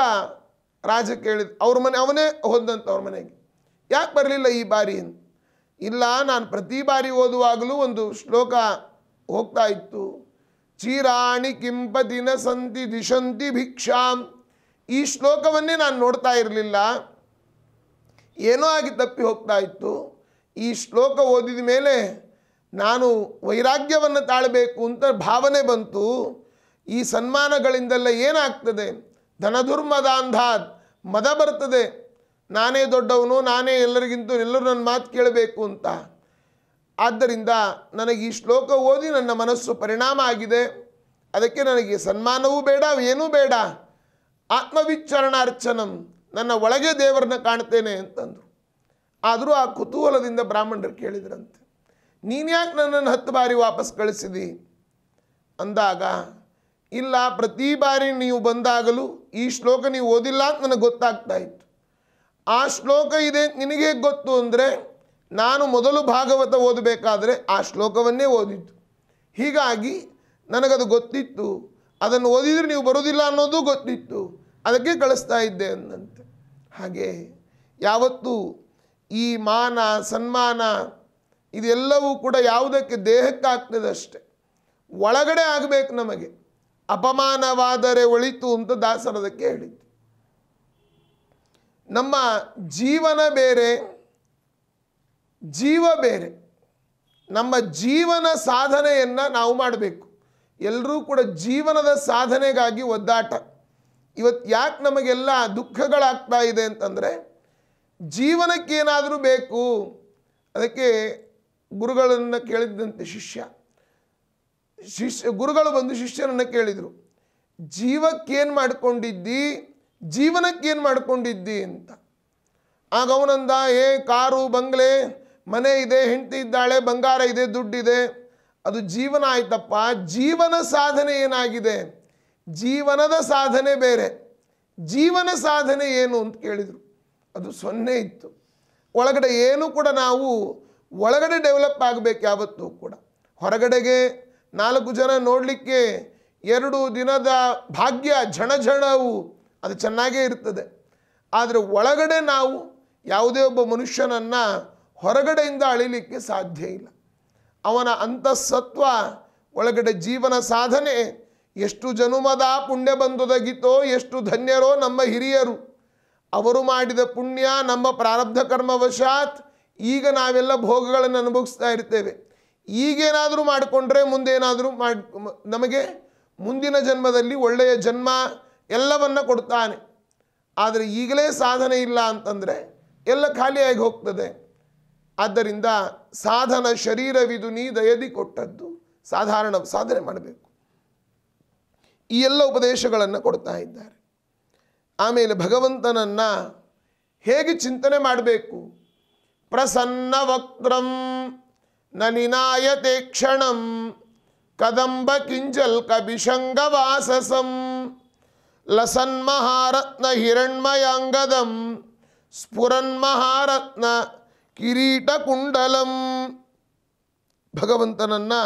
ರಾಜ ಕೇಳಿದ ಅವ್ರ ಮನೆ ಅವನೇ ಹೊಂದಂತ ಅವ್ರ ಮನೆಗೆ ಯಾಕೆ ಬರಲಿಲ್ಲ ಈ ಬಾರಿ ಅಂತ ಇಲ್ಲ ನಾನು ಪ್ರತಿ ಬಾರಿ ಓದುವಾಗಲೂ ಒಂದು ಶ್ಲೋಕ ಹೋಗ್ತಾ ಇತ್ತು ಚೀರಾಣಿ ಕೆಂಪ ಸಂತಿ ದಿಶಂತಿ ಭಿಕ್ಷಾಂ ಈ ಶ್ಲೋಕವನ್ನೇ ನಾನು ನೋಡ್ತಾ ಇರಲಿಲ್ಲ ಏನೋ ಆಗಿ ತಪ್ಪಿ ಹೋಗ್ತಾ ಇತ್ತು ಈ ಶ್ಲೋಕ ಓದಿದ ಮೇಲೆ ನಾನು ವೈರಾಗ್ಯವನ್ನು ತಾಳಬೇಕು ಅಂತ ಭಾವನೆ ಬಂತು ಈ ಸನ್ಮಾನಗಳಿಂದೆಲ್ಲ ಏನಾಗ್ತದೆ ಧನಧುರ್ಮದ ಮದ ಬರ್ತದೆ ನಾನೇ ದೊಡ್ಡವನು ನಾನೇ ಎಲ್ಲರಿಗಿಂತ ಎಲ್ಲರೂ ನನ್ನ ಮಾತು ಕೇಳಬೇಕು ಅಂತ ಆದ್ದರಿಂದ ನನಗೆ ಈ ಶ್ಲೋಕ ಓದಿ ನನ್ನ ಮನಸ್ಸು ಪರಿಣಾಮ ಆಗಿದೆ ಅದಕ್ಕೆ ನನಗೆ ಸನ್ಮಾನವೂ ಬೇಡ ಏನೂ ಬೇಡ ಆತ್ಮವಿಚ್ಚರಣಾರ್ಚನಂ ನನ್ನ ಒಳಗೆ ದೇವರನ್ನ ಕಾಣ್ತೇನೆ ಅಂತಂದರು ಆದರೂ ಆ ಕುತೂಹಲದಿಂದ ಬ್ರಾಹ್ಮಣರು ಕೇಳಿದ್ರಂತೆ ನೀನ್ಯಾಕೆ ನನ್ನನ್ನು ಹತ್ತು ಬಾರಿ ವಾಪಸ್ ಕಳಿಸಿದಿ ಅಂದಾಗ ಇಲ್ಲ ಪ್ರತಿ ಬಾರಿ ನೀವು ಬಂದಾಗಲೂ ಈ ಶ್ಲೋಕ ನೀವು ಓದಿಲ್ಲ ಅಂತ ನನಗೆ ಗೊತ್ತಾಗ್ತಾ ಇತ್ತು ಆ ಶ್ಲೋಕ ಇದೆ ನಿನಗೆ ಗೊತ್ತು ಅಂದರೆ ನಾನು ಮೊದಲು ಭಾಗವತ ಓದಬೇಕಾದರೆ ಆ ಶ್ಲೋಕವನ್ನೇ ಓದಿದ್ದು ಹೀಗಾಗಿ ನನಗದು ಗೊತ್ತಿತ್ತು ಅದನ್ನು ಓದಿದರೆ ನೀವು ಬರೋದಿಲ್ಲ ಅನ್ನೋದು ಗೊತ್ತಿತ್ತು ಅದಕ್ಕೆ ಕಳಿಸ್ತಾ ಇದ್ದೆ ಅಂದಂತೆ ಹಾಗೆ ಯಾವತ್ತು ಈ ಮಾನ ಸನ್ಮಾನ ಇದೆಲ್ಲವೂ ಕೂಡ ಯಾವುದಕ್ಕೆ ದೇಹಕ್ಕಾಗ್ತದಷ್ಟೆ ಒಳಗಡೆ ಆಗಬೇಕು ನಮಗೆ ಅಪಮಾನವಾದರೆ ಒಳಿತು ಅಂತ ದಾಸರದಕ್ಕೆ ಹೇಳಿದ್ದು ನಮ್ಮ ಜೀವನ ಬೇರೆ ಜೀವ ಬೇರೆ ನಮ್ಮ ಜೀವನ ಸಾಧನೆಯನ್ನು ನಾವು ಮಾಡಬೇಕು ಎಲ್ಲರೂ ಕೂಡ ಜೀವನದ ಸಾಧನೆಗಾಗಿ ಒದ್ದಾಟ ಇವತ್ತು ಯಾಕೆ ನಮಗೆಲ್ಲ ದುಃಖಗಳಾಗ್ತಾ ಇದೆ ಅಂತಂದರೆ ಜೀವನಕ್ಕೇನಾದರೂ ಬೇಕು ಅದಕ್ಕೆ ಗುರುಗಳನ್ನು ಕೇಳಿದ್ದಂತೆ ಶಿಷ್ಯ ಶಿಷ್ಯ ಗುರುಗಳು ಬಂದು ಶಿಷ್ಯನನ್ನು ಕೇಳಿದರು ಜೀವಕ್ಕೇನು ಮಾಡಿಕೊಂಡಿದ್ದಿ ಜೀವನಕ್ಕೇನು ಮಾಡಿಕೊಂಡಿದ್ದಿ ಅಂತ ಆಗ ಅವನಂದ ಏ ಕಾರು ಬಂಗ್ಲೆ ಮನೆ ಇದೆ ಹೆಂಡತಿ ಇದ್ದಾಳೆ ಬಂಗಾರ ಇದೆ ದುಡ್ಡಿದೆ ಅದು ಜೀವನ ಆಯ್ತಪ್ಪ ಜೀವನ ಸಾಧನೆ ಏನಾಗಿದೆ ಜೀವನದ ಸಾಧನೆ ಬೇರೆ ಜೀವನ ಸಾಧನೆ ಏನು ಅಂತ ಕೇಳಿದರು ಅದು ಸೊನ್ನೆ ಇತ್ತು ಒಳಗಡೆ ಏನು ಕೂಡ ನಾವು ಒಳಗಡೆ ಡೆವಲಪ್ ಆಗಬೇಕು ಯಾವತ್ತೂ ಕೂಡ ಹೊರಗಡೆಗೆ ನಾಲ್ಕು ಜನ ನೋಡಲಿಕ್ಕೆ ಎರಡು ದಿನದ ಭಾಗ್ಯ ಝಣಝಣವು ಅದು ಚೆನ್ನಾಗೇ ಇರ್ತದೆ ಆದರೆ ಒಳಗಡೆ ನಾವು ಯಾವುದೇ ಒಬ್ಬ ಮನುಷ್ಯನನ್ನು ಹೊರಗಡೆಯಿಂದ ಅಳಿಲಿಕ್ಕೆ ಸಾಧ್ಯ ಇಲ್ಲ ಅವನ ಅಂತಃಸತ್ವ ಒಳಗಡೆ ಜೀವನ ಸಾಧನೆ ಎಷ್ಟು ಜನುಮದ ಪುಣ್ಯ ಬಂದುದಗಿತೋ ಎಷ್ಟು ಧನ್ಯರೋ ನಮ್ಮ ಹಿರಿಯರು ಅವರು ಮಾಡಿದ ಪುಣ್ಯ ನಮ್ಮ ಪ್ರಾರಬ್ಧ ಕರ್ಮವಶಾತ್ ಈಗ ನಾವೆಲ್ಲ ಭೋಗಗಳನ್ನು ಅನುಭವಿಸ್ತಾ ಇರ್ತೇವೆ ಈಗೇನಾದರೂ ಮಾಡಿಕೊಂಡ್ರೆ ಮುಂದೇನಾದರೂ ಮಾಡಿ ನಮಗೆ ಮುಂದಿನ ಜನ್ಮದಲ್ಲಿ ಒಳ್ಳೆಯ ಜನ್ಮ ಎಲ್ಲವನ್ನು ಕೊಡ್ತಾನೆ ಆದರೆ ಈಗಲೇ ಸಾಧನೆ ಇಲ್ಲ ಅಂತಂದರೆ ಎಲ್ಲ ಖಾಲಿಯಾಗಿ ಹೋಗ್ತದೆ ಆದ್ದರಿಂದ ಸಾಧನ ಶರೀರವಿದು ನೀ ದಯದಿ ಕೊಟ್ಟದ್ದು ಸಾಧಾರಣ ಸಾಧನೆ ಮಾಡಬೇಕು ಈ ಎಲ್ಲ ಉಪದೇಶಗಳನ್ನು ಕೊಡ್ತಾ ಇದ್ದಾರೆ ಆಮೇಲೆ ಭಗವಂತನನ್ನು ಹೇಗೆ ಚಿಂತನೆ ಮಾಡಬೇಕು ಪ್ರಸನ್ನ ವಕ್ರಂ ನನಿನಾಯತೆ ಕ್ಷಣಂ ಕದಂಬ ಕಿಂಜಲ್ ಕಬಿಷಂಗ ವಾಸಸಂ ಲಸನ್ ಮಹಾರತ್ನ ಹಿರಣ್ಮಯಾಂಗದಂ ಸ್ಫುರನ್ ಮಹಾರತ್ನ ಕಿರೀಟ ಕುಂಡಲಂ ಭಗವಂತನನ್ನು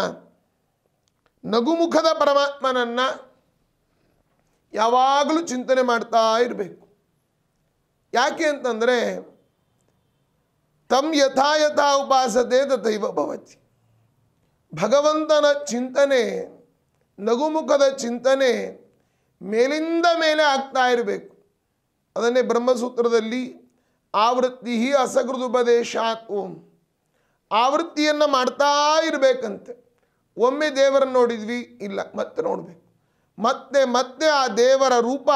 ನಗುಮುಖದ ಪರಮಾತ್ಮನನ್ನು ಯಾವಾಗಲೂ ಚಿಂತನೆ ಮಾಡ್ತಾ ಇರಬೇಕು ಯಾಕೆ ಅಂತಂದರೆ ತಮ್ಮ ಯಥಾ ಯಥಾ ಉಪಾಸತೆ ತಥೈವ ಭವತಿ ಭಗವಂತನ ಚಿಂತನೆ ನಗುಮುಖದ ಚಿಂತನೆ ಮೇಲಿಂದ ಮೇಲೆ ಆಗ್ತಾ ಇರಬೇಕು ಅದನ್ನೇ ಬ್ರಹ್ಮಸೂತ್ರದಲ್ಲಿ ಆವೃತ್ತಿ ಅಸಕೃದುಪದೇಶಾತ್ ಓಂ ಆವೃತ್ತಿಯನ್ನು ಮಾಡ್ತಾ ಇರಬೇಕಂತೆ ಒಮ್ಮೆ ದೇವರನ್ನು ನೋಡಿದ್ವಿ ಇಲ್ಲ ಮತ್ತೆ ನೋಡಬೇಕು ಮತ್ತೆ ಮತ್ತೆ ಆ ದೇವರ ರೂಪ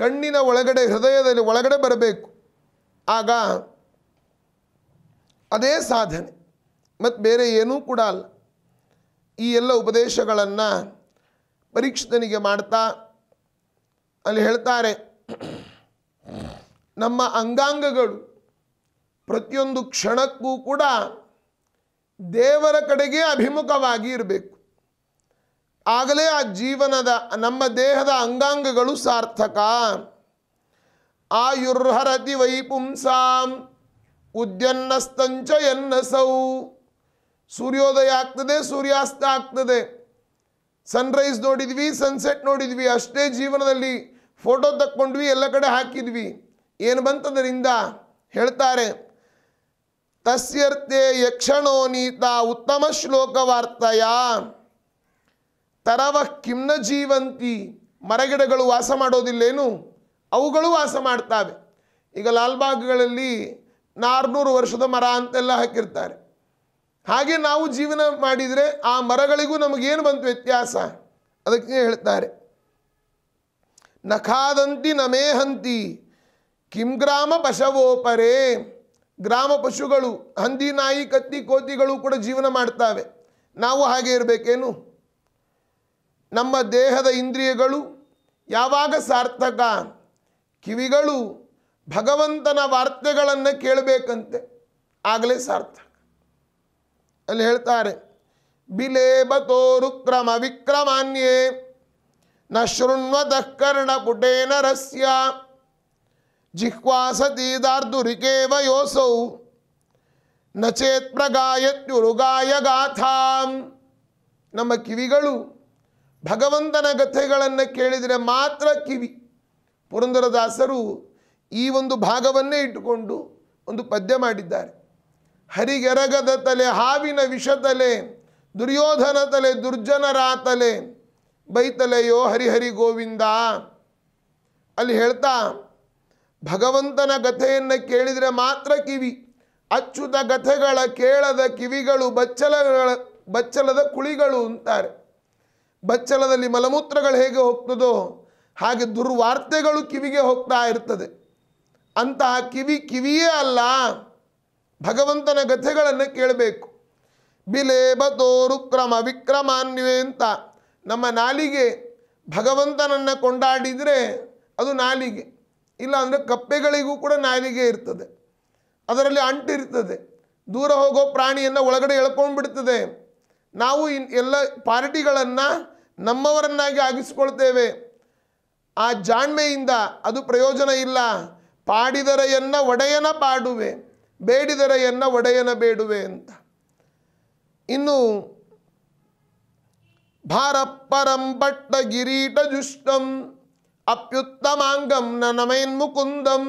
ಕಣ್ಣಿನ ಒಳಗಡೆ ಹೃದಯದಲ್ಲಿ ಒಳಗಡೆ ಬರಬೇಕು ಆಗ ಅದೇ ಸಾಧನೆ ಮತ್ತು ಬೇರೆ ಏನೂ ಕೂಡ ಅಲ್ಲ ಈ ಎಲ್ಲ ಉಪದೇಶಗಳನ್ನು ಪರೀಕ್ಷಿತನಿಗೆ ಮಾಡ್ತಾ ಅಲ್ಲಿ ಹೇಳ್ತಾರೆ ನಮ್ಮ ಅಂಗಾಂಗಗಳು ಪ್ರತಿಯೊಂದು ಕ್ಷಣಕ್ಕೂ ಕೂಡ ದೇವರ ಕಡೆಗೆ ಅಭಿಮುಖವಾಗಿ ಇರಬೇಕು ಆಗಲೇ ಆ ಜೀವನದ ನಮ್ಮ ದೇಹದ ಅಂಗಾಂಗಗಳು ಸಾರ್ಥಕ ಆಯುರ್ಹರತಿ ವೈಪುಂಸಾಂ ಉದ್ಯನ್ನಸ್ತಂಚ ಎನ್ನಸೌ ಸೂರ್ಯೋದಯ ಆಗ್ತದೆ ಸೂರ್ಯಾಸ್ತ ಆಗ್ತದೆ ಸನ್ರೈಸ್ ನೋಡಿದ್ವಿ ಸನ್ಸೆಟ್ ನೋಡಿದ್ವಿ ಅಷ್ಟೇ ಜೀವನದಲ್ಲಿ ಫೋಟೋ ತಕ್ಕೊಂಡ್ವಿ ಎಲ್ಲ ಕಡೆ ಹಾಕಿದ್ವಿ ಏನು ಬಂತದರಿಂದ ಹೇಳ್ತಾರೆ ತಸ್ಯರ್ಥೆ ಯಕ್ಷಣೋ ನೀತ ಉತ್ತಮ ಶ್ಲೋಕವಾರ್ತೆಯ ತರವ ಕಿಮ್ನ ಜೀವಂತಿ ಮರಗಿಡಗಳು ವಾಸ ಮಾಡೋದಿಲ್ಲೇನು ಅವುಗಳು ವಾಸ ಮಾಡ್ತಾವೆ ಈಗ ಲಾಲ್ಬಾಗ್ಗಳಲ್ಲಿ ನಾರ್ನೂರು ವರ್ಷದ ಮರ ಅಂತೆಲ್ಲ ಹಾಕಿರ್ತಾರೆ ಹಾಗೆ ನಾವು ಜೀವನ ಮಾಡಿದರೆ ಆ ಮರಗಳಿಗೂ ನಮಗೇನು ಬಂತು ವ್ಯತ್ಯಾಸ ಅದಕ್ಕೆ ಹೇಳ್ತಾರೆ ನಖಾದಂತಿ ನಮೇಹಂತಿ ಕಿಂ ಗ್ರಾಮ ಪಶವೋಪರೇ ಗ್ರಾಮ ಪಶುಗಳು ಹಂದಿ ನಾಯಿ ಕತ್ತಿ ಕೋತಿಗಳು ಕೂಡ ಜೀವನ ಮಾಡ್ತಾವೆ ನಾವು ಹಾಗೆ ಇರಬೇಕೇನು ನಮ್ಮ ದೇಹದ ಇಂದ್ರಿಯಗಳು ಯಾವಾಗ ಸಾರ್ಥಕ ಕಿವಿಗಳು ಭಗವಂತನ ವಾರ್ತೆಗಳನ್ನು ಕೇಳಬೇಕಂತೆ ಆಗಲೇ ಸಾರ್ಥಕ ಅಲ್ಲಿ ಹೇಳ್ತಾರೆ ಬಿಲೇಬ ರುಕ್ರಮ ವಿಕ್ರಮಾನ್ಯೇ ನ ಶೃಣ್ವತಃ ಪುಟೇನ ರಸ್ಯ ಯೋಸೌ ನಚೇತ್ ಪ್ರಗಾಯತ್ಯುರುಗಾಯ ಗಾಥಾಂ ನಮ್ಮ ಕಿವಿಗಳು ಭಗವಂತನ ಕಥೆಗಳನ್ನು ಕೇಳಿದರೆ ಮಾತ್ರ ಕಿವಿ ಪುರಂದರದಾಸರು ಈ ಒಂದು ಭಾಗವನ್ನೇ ಇಟ್ಟುಕೊಂಡು ಒಂದು ಪದ್ಯ ಮಾಡಿದ್ದಾರೆ ಹರಿಗೆರಗದ ತಲೆ ಹಾವಿನ ವಿಷ ತಲೆ ದುರ್ಯೋಧನ ತಲೆ ದುರ್ಜನರ ತಲೆ ಬೈತಲೆಯೋ ಹರಿಹರಿ ಗೋವಿಂದ ಅಲ್ಲಿ ಹೇಳ್ತಾ ಭಗವಂತನ ಕಥೆಯನ್ನು ಕೇಳಿದರೆ ಮಾತ್ರ ಕಿವಿ ಅಚ್ಚುತ ಕಥೆಗಳ ಕೇಳದ ಕಿವಿಗಳು ಬಚ್ಚಲಗಳ ಬಚ್ಚಲದ ಕುಳಿಗಳು ಅಂತಾರೆ ಬಚ್ಚಲದಲ್ಲಿ ಮಲಮೂತ್ರಗಳು ಹೇಗೆ ಹೋಗ್ತದೋ ಹಾಗೆ ದುರ್ವಾರ್ತೆಗಳು ಕಿವಿಗೆ ಹೋಗ್ತಾ ಇರ್ತದೆ ಅಂತಹ ಕಿವಿ ಕಿವಿಯೇ ಅಲ್ಲ ಭಗವಂತನ ಕಥೆಗಳನ್ನು ಕೇಳಬೇಕು ಬಿಲೇಬ ತೋರು ಕ್ರಮ ವಿಕ್ರಮಾನ್ವೇ ಅಂತ ನಮ್ಮ ನಾಲಿಗೆ ಭಗವಂತನನ್ನು ಕೊಂಡಾಡಿದರೆ ಅದು ನಾಲಿಗೆ ಇಲ್ಲ ಅಂದರೆ ಕಪ್ಪೆಗಳಿಗೂ ಕೂಡ ನಾಲಿಗೆ ಇರ್ತದೆ ಅದರಲ್ಲಿ ಅಂಟಿರ್ತದೆ ದೂರ ಹೋಗೋ ಪ್ರಾಣಿಯನ್ನು ಒಳಗಡೆ ಎಳ್ಕೊಂಡ್ಬಿಡ್ತದೆ ನಾವು ಇನ್ ಎಲ್ಲ ಪಾರ್ಟಿಗಳನ್ನು ನಮ್ಮವರನ್ನಾಗಿ ಆಗಿಸ್ಕೊಳ್ತೇವೆ ಆ ಜಾಣ್ಮೆಯಿಂದ ಅದು ಪ್ರಯೋಜನ ಇಲ್ಲ ಪಾಡಿದರೆಯನ್ನು ಒಡೆಯನ ಪಾಡುವೆ ಬೇಡಿದರೆಯನ್ನು ಒಡೆಯನ ಬೇಡುವೆ ಅಂತ ಇನ್ನು ಭಾರ ಗಿರೀಟ ಜುಷ್ಟಂ ಅಪ್ಯುತ್ತಮಾಂಗಂ ನನಮೈನ್ ಮುಕುಂದಂ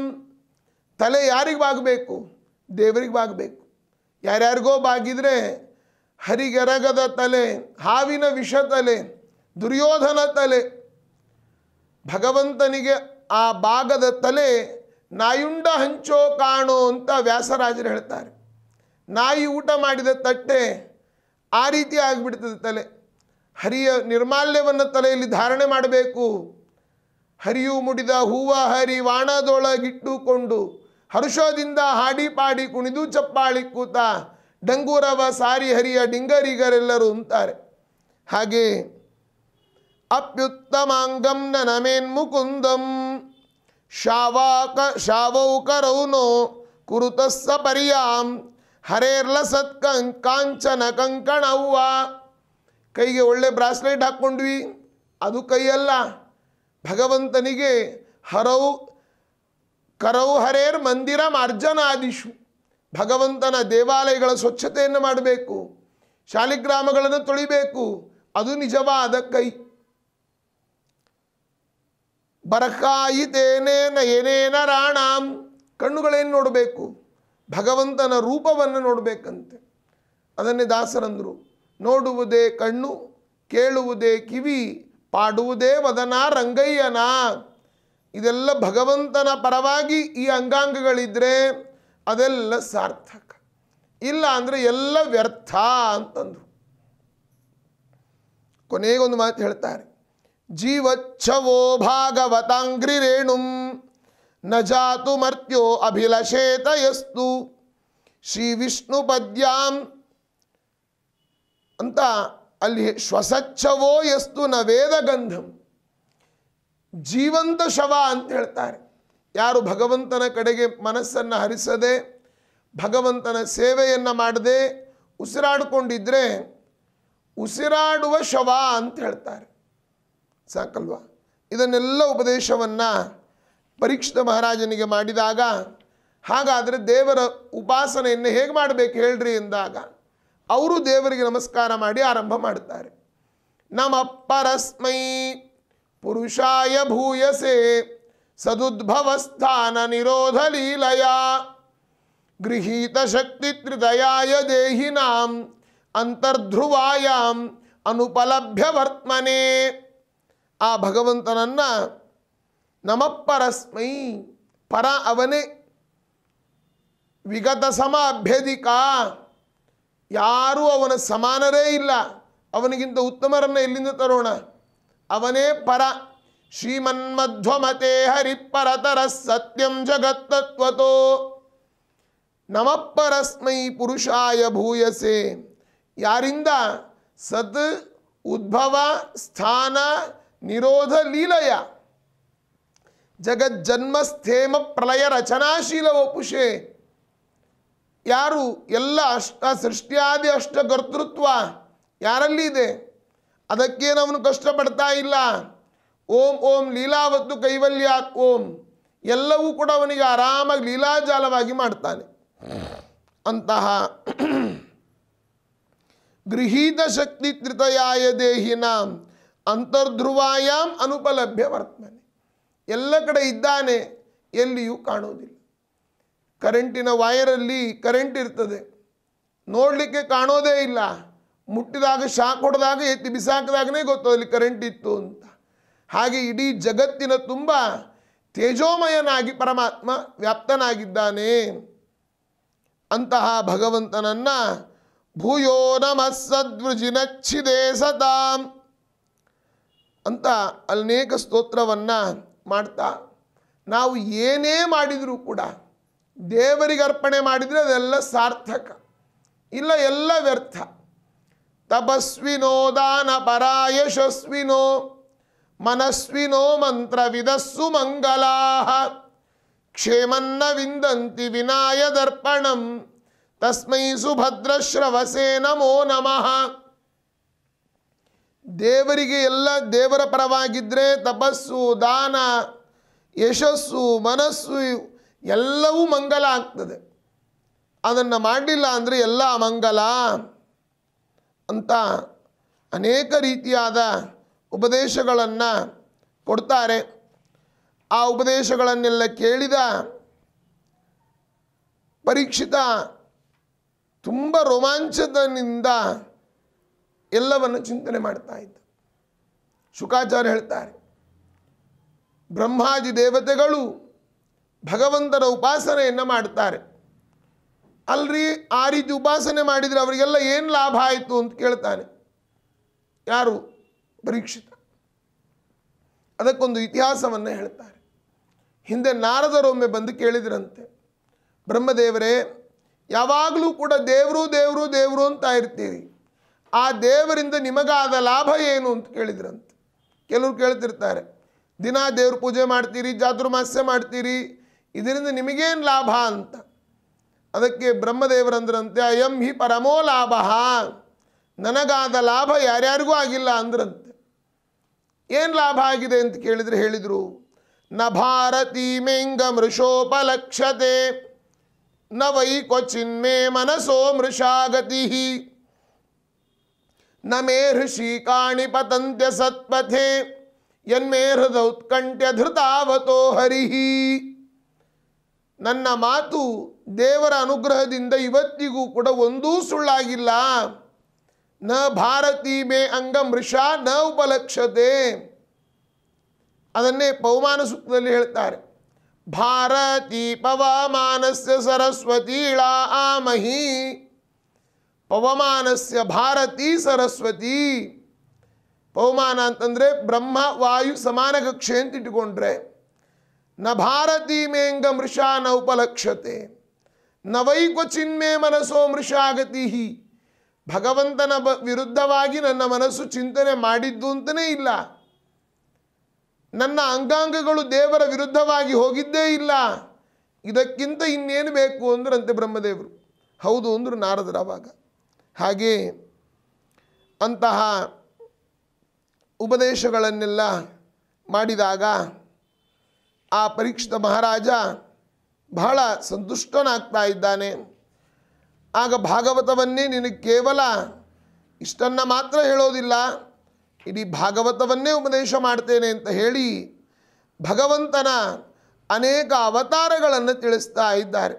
ತಲೆ ಯಾರಿಗೆ ಬಾಗಬೇಕು ದೇವರಿಗೆ ಬಾಗಬೇಕು ಯಾರ್ಯಾರಿಗೋ ಬಾಗಿದರೆ ಹರಿಗೆರಗದ ತಲೆ ಹಾವಿನ ವಿಷ ತಲೆ ದುರ್ಯೋಧನ ತಲೆ ಭಗವಂತನಿಗೆ ಆ ಭಾಗದ ತಲೆ ನಾಯುಂಡ ಹಂಚೋ ಕಾಣೋ ಅಂತ ವ್ಯಾಸರಾಜರು ಹೇಳ್ತಾರೆ ನಾಯಿ ಊಟ ಮಾಡಿದ ತಟ್ಟೆ ಆ ರೀತಿ ಆಗಿಬಿಡ್ತದೆ ತಲೆ ಹರಿಯ ನಿರ್ಮಾಲ್ಯವನ್ನು ತಲೆಯಲ್ಲಿ ಧಾರಣೆ ಮಾಡಬೇಕು ಹರಿಯು ಮುಡಿದ ಹೂವ ಹರಿ ವಾಣದೊಳಗಿಟ್ಟುಕೊಂಡು ಹರ್ಷದಿಂದ ಹಾಡಿ ಪಾಡಿ ಕುಣಿದು ಚಪ್ಪಾಳಿ ಕೂತ ಡಂಗೂರವ ಸಾರಿ ಹರಿಯ ಡಿಂಗರಿಗರೆಲ್ಲರೂ ಅಂತಾರೆ ಹಾಗೆ ಅಪ್ಯುತ್ತಮಾಂಗಂ ನನಮೇನ್ ಮುಕುಂದಂ ಶಾವಾಕ ಶಾವೌಕರೌನೋ ಕುರುತಸ್ಸ ಪರಿಯಾಂ ಹರೇರ್ಲ ಸತ್ಕಂ ಕಾಂಚನ ಕಂಕಣವ್ವ ಕೈಗೆ ಒಳ್ಳೆ ಬ್ರಾಸ್ಲೆಟ್ ಹಾಕ್ಕೊಂಡ್ವಿ ಅದು ಕೈಯಲ್ಲ ಭಗವಂತನಿಗೆ ಹರೌ ಕರೌಹರೇರ್ ಮಂದಿರ ಮಾರ್ಜನಾದಿಶು ಭಗವಂತನ ದೇವಾಲಯಗಳ ಸ್ವಚ್ಛತೆಯನ್ನು ಮಾಡಬೇಕು ಶಾಲಿಗ್ರಾಮಗಳನ್ನು ತೊಳಿಬೇಕು ಅದು ನಿಜವಾದ ಕೈ ಬರಕಾಯಿತೇನೇನ ಏನೇನ ರಾಣಾಂ ಕಣ್ಣುಗಳೇನು ನೋಡಬೇಕು ಭಗವಂತನ ರೂಪವನ್ನು ನೋಡಬೇಕಂತೆ ಅದನ್ನೇ ದಾಸರಂದರು ನೋಡುವುದೇ ಕಣ್ಣು ಕೇಳುವುದೇ ಕಿವಿ ಪಾಡುವುದೇ ವದನ ರಂಗಯ್ಯನ ಇದೆಲ್ಲ ಭಗವಂತನ ಪರವಾಗಿ ಈ ಅಂಗಾಂಗಗಳಿದ್ದರೆ ಅದೆಲ್ಲ ಸಾರ್ಥಕ ಇಲ್ಲ ಅಂದರೆ ಎಲ್ಲ ವ್ಯರ್ಥ ಅಂತಂದು ಕೊನೆಗೊಂದು ಮಾತು ಹೇಳ್ತಾರೆ ಜೀವಚ್ಛವೋ ಭಾಗವತಾಂಗ್ರಿ ರೇಣುಂ ನ ಜಾತು ಮರ್ತ್ಯೋ ಅಭಿಲಷೇತ ಎಸ್ತು ಶ್ರೀ ವಿಷ್ಣು ಪದ್ಯಾಂ ಅಂತ ಅಲ್ಲಿ ಶ್ವಸಚ್ಛವೋ ಯಸ್ತು ನ ವೇದಗಂಧಂ ಜೀವಂತ ಶವ ಅಂತ ಹೇಳ್ತಾರೆ ಯಾರು ಭಗವಂತನ ಕಡೆಗೆ ಮನಸ್ಸನ್ನು ಹರಿಸದೆ ಭಗವಂತನ ಸೇವೆಯನ್ನು ಮಾಡದೆ ಉಸಿರಾಡಿಕೊಂಡಿದ್ರೆ ಉಸಿರಾಡುವ ಶವ ಅಂತ ಹೇಳ್ತಾರೆ ಸಾಕಲ್ವಾ ಇದನ್ನೆಲ್ಲ ಉಪದೇಶವನ್ನು ಪರೀಕ್ಷಿತ ಮಹಾರಾಜನಿಗೆ ಮಾಡಿದಾಗ ಹಾಗಾದರೆ ದೇವರ ಉಪಾಸನೆಯನ್ನು ಹೇಗೆ ಮಾಡಬೇಕು ಹೇಳ್ರಿ ಎಂದಾಗ देवरी नमस्कार आरंभमे नम परस्म पुषाय भूयसे सदुद्भवस्थान निरोध लीलया गृहीत शक्ति त्रिदयाय देना अंतर्ध्रुवायां अनुपलभ्य वर्तमने आ भगवंतन नम परस्म पर अवने विगत समाभ्यधिका ಯಾರೂ ಅವನ ಸಮಾನರೇ ಇಲ್ಲ ಅವನಿಗಿಂತ ಉತ್ತಮರನ್ನು ಎಲ್ಲಿಂದ ತರೋಣ ಅವನೇ ಪರ ಶ್ರೀಮನ್ಮಧ್ವಮತೆ ಹರಿಪರತರ ಸತ್ಯಂ ಜಗತ್ತತ್ವತೋ ನಮಪ್ಪರಸ್ಮೈ ಪುರುಷಾಯ ಭೂಯಸೆ ಯಾರಿಂದ ಸತ್ ಉದ್ಭವ ಸ್ಥಾನ ನಿರೋಧ ಲೀಲಯ ಜಗಜ್ಜನ್ಮಸ್ಥೇಮ ಪ್ರಲಯ ರಚನಾಶೀಲ ವಪುಷೆ ಯಾರು ಎಲ್ಲ ಅಷ್ಟ ಸೃಷ್ಟಿಯಾದಿ ಅಷ್ಟ ಕರ್ತೃತ್ವ ಯಾರಲ್ಲಿ ಇದೆ ಅವನು ಕಷ್ಟಪಡ್ತಾ ಇಲ್ಲ ಓಂ ಓಂ ಲೀಲಾವತ್ತು ಕೈವಲ್ಯ ಓಂ ಎಲ್ಲವೂ ಕೂಡ ಅವನಿಗೆ ಆರಾಮಾಗಿ ಲೀಲಾಜಾಲವಾಗಿ ಮಾಡ್ತಾನೆ ಅಂತಹ ಗೃಹೀತ ಶಕ್ತಿ ತ್ರಿತಯಾಯ ದೇಹಿನ ಅಂತರ್ಧ್ರುವಾಯಾಮ್ ಅನುಪಲಭ್ಯ ವರ್ತನೆ ಎಲ್ಲ ಕಡೆ ಇದ್ದಾನೆ ಎಲ್ಲಿಯೂ ಕಾಣುವುದಿಲ್ಲ ಕರೆಂಟಿನ ವೈರಲ್ಲಿ ಕರೆಂಟ್ ಇರ್ತದೆ ನೋಡಲಿಕ್ಕೆ ಕಾಣೋದೇ ಇಲ್ಲ ಮುಟ್ಟಿದಾಗ ಶಾಕ್ ಹೊಡೆದಾಗ ಎತ್ತಿ ಬಿಸಾಕಿದಾಗನೇ ಗೊತ್ತದಲ್ಲಿ ಕರೆಂಟ್ ಇತ್ತು ಅಂತ ಹಾಗೆ ಇಡೀ ಜಗತ್ತಿನ ತುಂಬ ತೇಜೋಮಯನಾಗಿ ಪರಮಾತ್ಮ ವ್ಯಾಪ್ತನಾಗಿದ್ದಾನೆ ಅಂತಹ ಭಗವಂತನನ್ನು ಭೂಯೋ ನಮಃ ಚಿದೇ ಅಂತ ಅನೇಕ ಸ್ತೋತ್ರವನ್ನು ಮಾಡ್ತಾ ನಾವು ಏನೇ ಮಾಡಿದರೂ ಕೂಡ ದೇವರಿಗೆ ಅರ್ಪಣೆ ಮಾಡಿದರೆ ಅದೆಲ್ಲ ಸಾರ್ಥಕ ಇಲ್ಲ ಎಲ್ಲ ವ್ಯರ್ಥ ತಪಸ್ವಿನೋ ದಾನ ಯಶಸ್ವಿನೋ ಮನಸ್ವಿನೋ ಮಂತ್ರವಿದಸ್ಸು ಮಂಗಲಾ ಕ್ಷೇಮನ್ನ ವಿಂದಂತಿ ವಿನಾಯ ವಿನಾಯದರ್ಪಣಂ ತಸ್ಮೈ ಸುಭದ್ರಶ್ರವಸೇ ನಮೋ ನಮಃ ದೇವರಿಗೆ ಎಲ್ಲ ದೇವರ ಪರವಾಗಿದ್ದರೆ ತಪಸ್ಸು ದಾನ ಯಶಸ್ಸು ಮನಸ್ಸು ಎಲ್ಲವೂ ಮಂಗಲ ಆಗ್ತದೆ ಅದನ್ನು ಮಾಡಲಿಲ್ಲ ಅಂದರೆ ಎಲ್ಲ ಮಂಗಲ ಅಂತ ಅನೇಕ ರೀತಿಯಾದ ಉಪದೇಶಗಳನ್ನು ಕೊಡ್ತಾರೆ ಆ ಉಪದೇಶಗಳನ್ನೆಲ್ಲ ಕೇಳಿದ ಪರೀಕ್ಷಿತ ತುಂಬ ರೋಮಾಂಚನದಿಂದ ಎಲ್ಲವನ್ನು ಚಿಂತನೆ ಮಾಡ್ತಾ ಇದ್ದ ಶುಕಾಚಾರ್ಯ ಹೇಳ್ತಾರೆ ಬ್ರಹ್ಮಾದಿ ದೇವತೆಗಳು ಭಗವಂತನ ಉಪಾಸನೆಯನ್ನು ಮಾಡ್ತಾರೆ ಅಲ್ರಿ ಆ ರೀತಿ ಉಪಾಸನೆ ಮಾಡಿದರೆ ಅವರಿಗೆಲ್ಲ ಏನು ಲಾಭ ಆಯಿತು ಅಂತ ಕೇಳ್ತಾನೆ ಯಾರು ಪರೀಕ್ಷಿತ ಅದಕ್ಕೊಂದು ಇತಿಹಾಸವನ್ನು ಹೇಳ್ತಾರೆ ಹಿಂದೆ ನಾರದರೊಮ್ಮೆ ಬಂದು ಕೇಳಿದ್ರಂತೆ ಬ್ರಹ್ಮದೇವರೇ ಯಾವಾಗಲೂ ಕೂಡ ದೇವರು ದೇವರು ದೇವರು ಅಂತ ಇರ್ತೀರಿ ಆ ದೇವರಿಂದ ನಿಮಗಾದ ಲಾಭ ಏನು ಅಂತ ಕೇಳಿದ್ರಂತೆ ಕೆಲವರು ಕೇಳ್ತಿರ್ತಾರೆ ದಿನ ದೇವ್ರ ಪೂಜೆ ಮಾಡ್ತೀರಿ ಜಾತುರ್ಮಾಸ್ಯ ಮಾಡ್ತೀರಿ ಇದರಿಂದ ನಿಮಗೇನು ಲಾಭ ಅಂತ ಅದಕ್ಕೆ ಬ್ರಹ್ಮದೇವರಂದ್ರಂತೆ ಅಯಂ ಹಿ ಪರಮೋ ಲಾಭ ನನಗಾದ ಲಾಭ ಯಾರ್ಯಾರಿಗೂ ಆಗಿಲ್ಲ ಅಂದ್ರಂತೆ ಏನು ಲಾಭ ಆಗಿದೆ ಅಂತ ಕೇಳಿದರೆ ಹೇಳಿದರು ನ ಭಾರತೀ ಮೇಂಗ ಮೃಷೋಪಲಕ್ಷತೆ ನ ವೈ ಕ್ವಚಿನ್ಮೇ ಮನಸೋ ಮೃಷಾಗತಿ ನ ಮೇ ಋಷಿ ಕಾಣಿ ಪತಂತ್ಯ ಸತ್ಪಥೆ ಯನ್ಮೇ ಉತ್ಕಂಠ್ಯ ಧೃತಾವತೋ ಹರಿಹಿ ನನ್ನ ಮಾತು ದೇವರ ಅನುಗ್ರಹದಿಂದ ಇವತ್ತಿಗೂ ಕೂಡ ಒಂದೂ ಸುಳ್ಳಾಗಿಲ್ಲ ನ ಭಾರತೀ ಮೇ ಮೃಷ ನ ಉಪಲಕ್ಷತೆ ಅದನ್ನೇ ಪವಮಾನ ಸೂತ್ರದಲ್ಲಿ ಹೇಳ್ತಾರೆ ಭಾರತೀ ಪವಮಾನಸ್ಯ ಇಳಾ ಆಮಹಿ ಪವಮಾನಸ್ಯ ಭಾರತೀ ಸರಸ್ವತಿ ಪವಮಾನ ಅಂತಂದರೆ ಬ್ರಹ್ಮ ವಾಯು ಸಮಾನ ಕಕ್ಷೆ ಅಂತ ಇಟ್ಟುಕೊಂಡ್ರೆ ನ ಭಾರತೀ ಮೇಂಗ ಮೃಷ ನ ಉಪಲಕ್ಷತೆ ನ ಮನಸೋ ಚಿನ್ಮೆ ಮನಸ್ಸೋ ಮೃಷಾಗತಿ ಭಗವಂತನ ಬ ವಿರುದ್ಧವಾಗಿ ನನ್ನ ಮನಸ್ಸು ಚಿಂತನೆ ಮಾಡಿದ್ದು ಅಂತಲೇ ಇಲ್ಲ ನನ್ನ ಅಂಗಾಂಗಗಳು ದೇವರ ವಿರುದ್ಧವಾಗಿ ಹೋಗಿದ್ದೇ ಇಲ್ಲ ಇದಕ್ಕಿಂತ ಇನ್ನೇನು ಬೇಕು ಅಂದ್ರಂತೆ ಬ್ರಹ್ಮದೇವರು ಹೌದು ಅಂದರು ನಾರದರು ಅವಾಗ ಹಾಗೆ ಅಂತಹ ಉಪದೇಶಗಳನ್ನೆಲ್ಲ ಮಾಡಿದಾಗ ಆ ಪರೀಕ್ಷಿತ ಮಹಾರಾಜ ಬಹಳ ಸಂತುಷ್ಟನಾಗ್ತಾ ಇದ್ದಾನೆ ಆಗ ಭಾಗವತವನ್ನೇ ನಿನಗೆ ಕೇವಲ ಇಷ್ಟನ್ನು ಮಾತ್ರ ಹೇಳೋದಿಲ್ಲ ಇಡೀ ಭಾಗವತವನ್ನೇ ಉಪದೇಶ ಮಾಡ್ತೇನೆ ಅಂತ ಹೇಳಿ ಭಗವಂತನ ಅನೇಕ ಅವತಾರಗಳನ್ನು ತಿಳಿಸ್ತಾ ಇದ್ದಾರೆ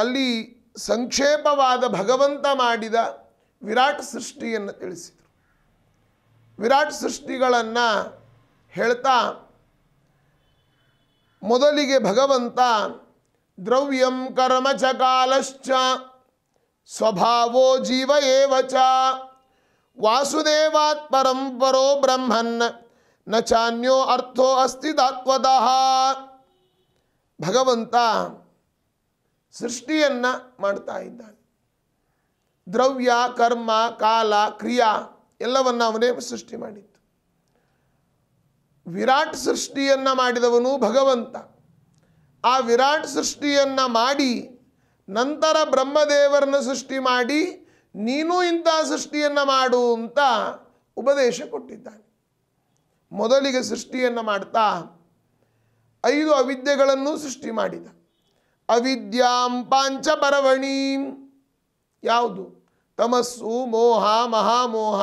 ಅಲ್ಲಿ ಸಂಕ್ಷೇಪವಾದ ಭಗವಂತ ಮಾಡಿದ ವಿರಾಟ್ ಸೃಷ್ಟಿಯನ್ನು ತಿಳಿಸಿದರು ವಿರಾಟ್ ಸೃಷ್ಟಿಗಳನ್ನು ಹೇಳ್ತಾ ಮೋದಲಿಗೆ ಭಗವಂತ ದ್ರವ್ಯಂ ಕರ್ಮ ಚ ಕಾಲಶ್ಚ ಸ್ವಭಾವೋ ಜೀವಯೇವಚ ವಾಸುದೇವಾತ್ ಪರಂ ವರೋ ಬ್ರಹ್ಮನ್ನ ನಚान्यೋ ಅರ್ಥೋ ಅಸ್ತಿದಾತ್ವದಃ ಭಗವಂತಾ ಸೃಷ್ಟಿಯನ್ನ ಮಾಡುತ್ತಿದ್ದಾನೆ ದ್ರವ್ಯಾ ಕರ್ಮ ಕಾಲ ಕ್ರಿಯಾ ಎಲ್ಲವನ್ನವನೇ ಸೃಷ್ಟಿ ಮಾಡಿ ವಿರಾಟ್ ಸೃಷ್ಟಿಯನ್ನು ಮಾಡಿದವನು ಭಗವಂತ ಆ ವಿರಾಟ್ ಸೃಷ್ಟಿಯನ್ನು ಮಾಡಿ ನಂತರ ಬ್ರಹ್ಮದೇವರನ್ನು ಸೃಷ್ಟಿ ಮಾಡಿ ನೀನು ಇಂಥ ಸೃಷ್ಟಿಯನ್ನು ಮಾಡು ಅಂತ ಉಪದೇಶ ಕೊಟ್ಟಿದ್ದಾನೆ ಮೊದಲಿಗೆ ಸೃಷ್ಟಿಯನ್ನು ಮಾಡ್ತಾ ಐದು ಅವಿದ್ಯೆಗಳನ್ನು ಸೃಷ್ಟಿ ಮಾಡಿದ ಅವಿದ್ಯಾಂ ಪಾಂಚ ಪಾಂಚಪರವಣೀಂ ಯಾವುದು ತಮಸ್ಸು ಮೋಹ ಮಹಾಮೋಹ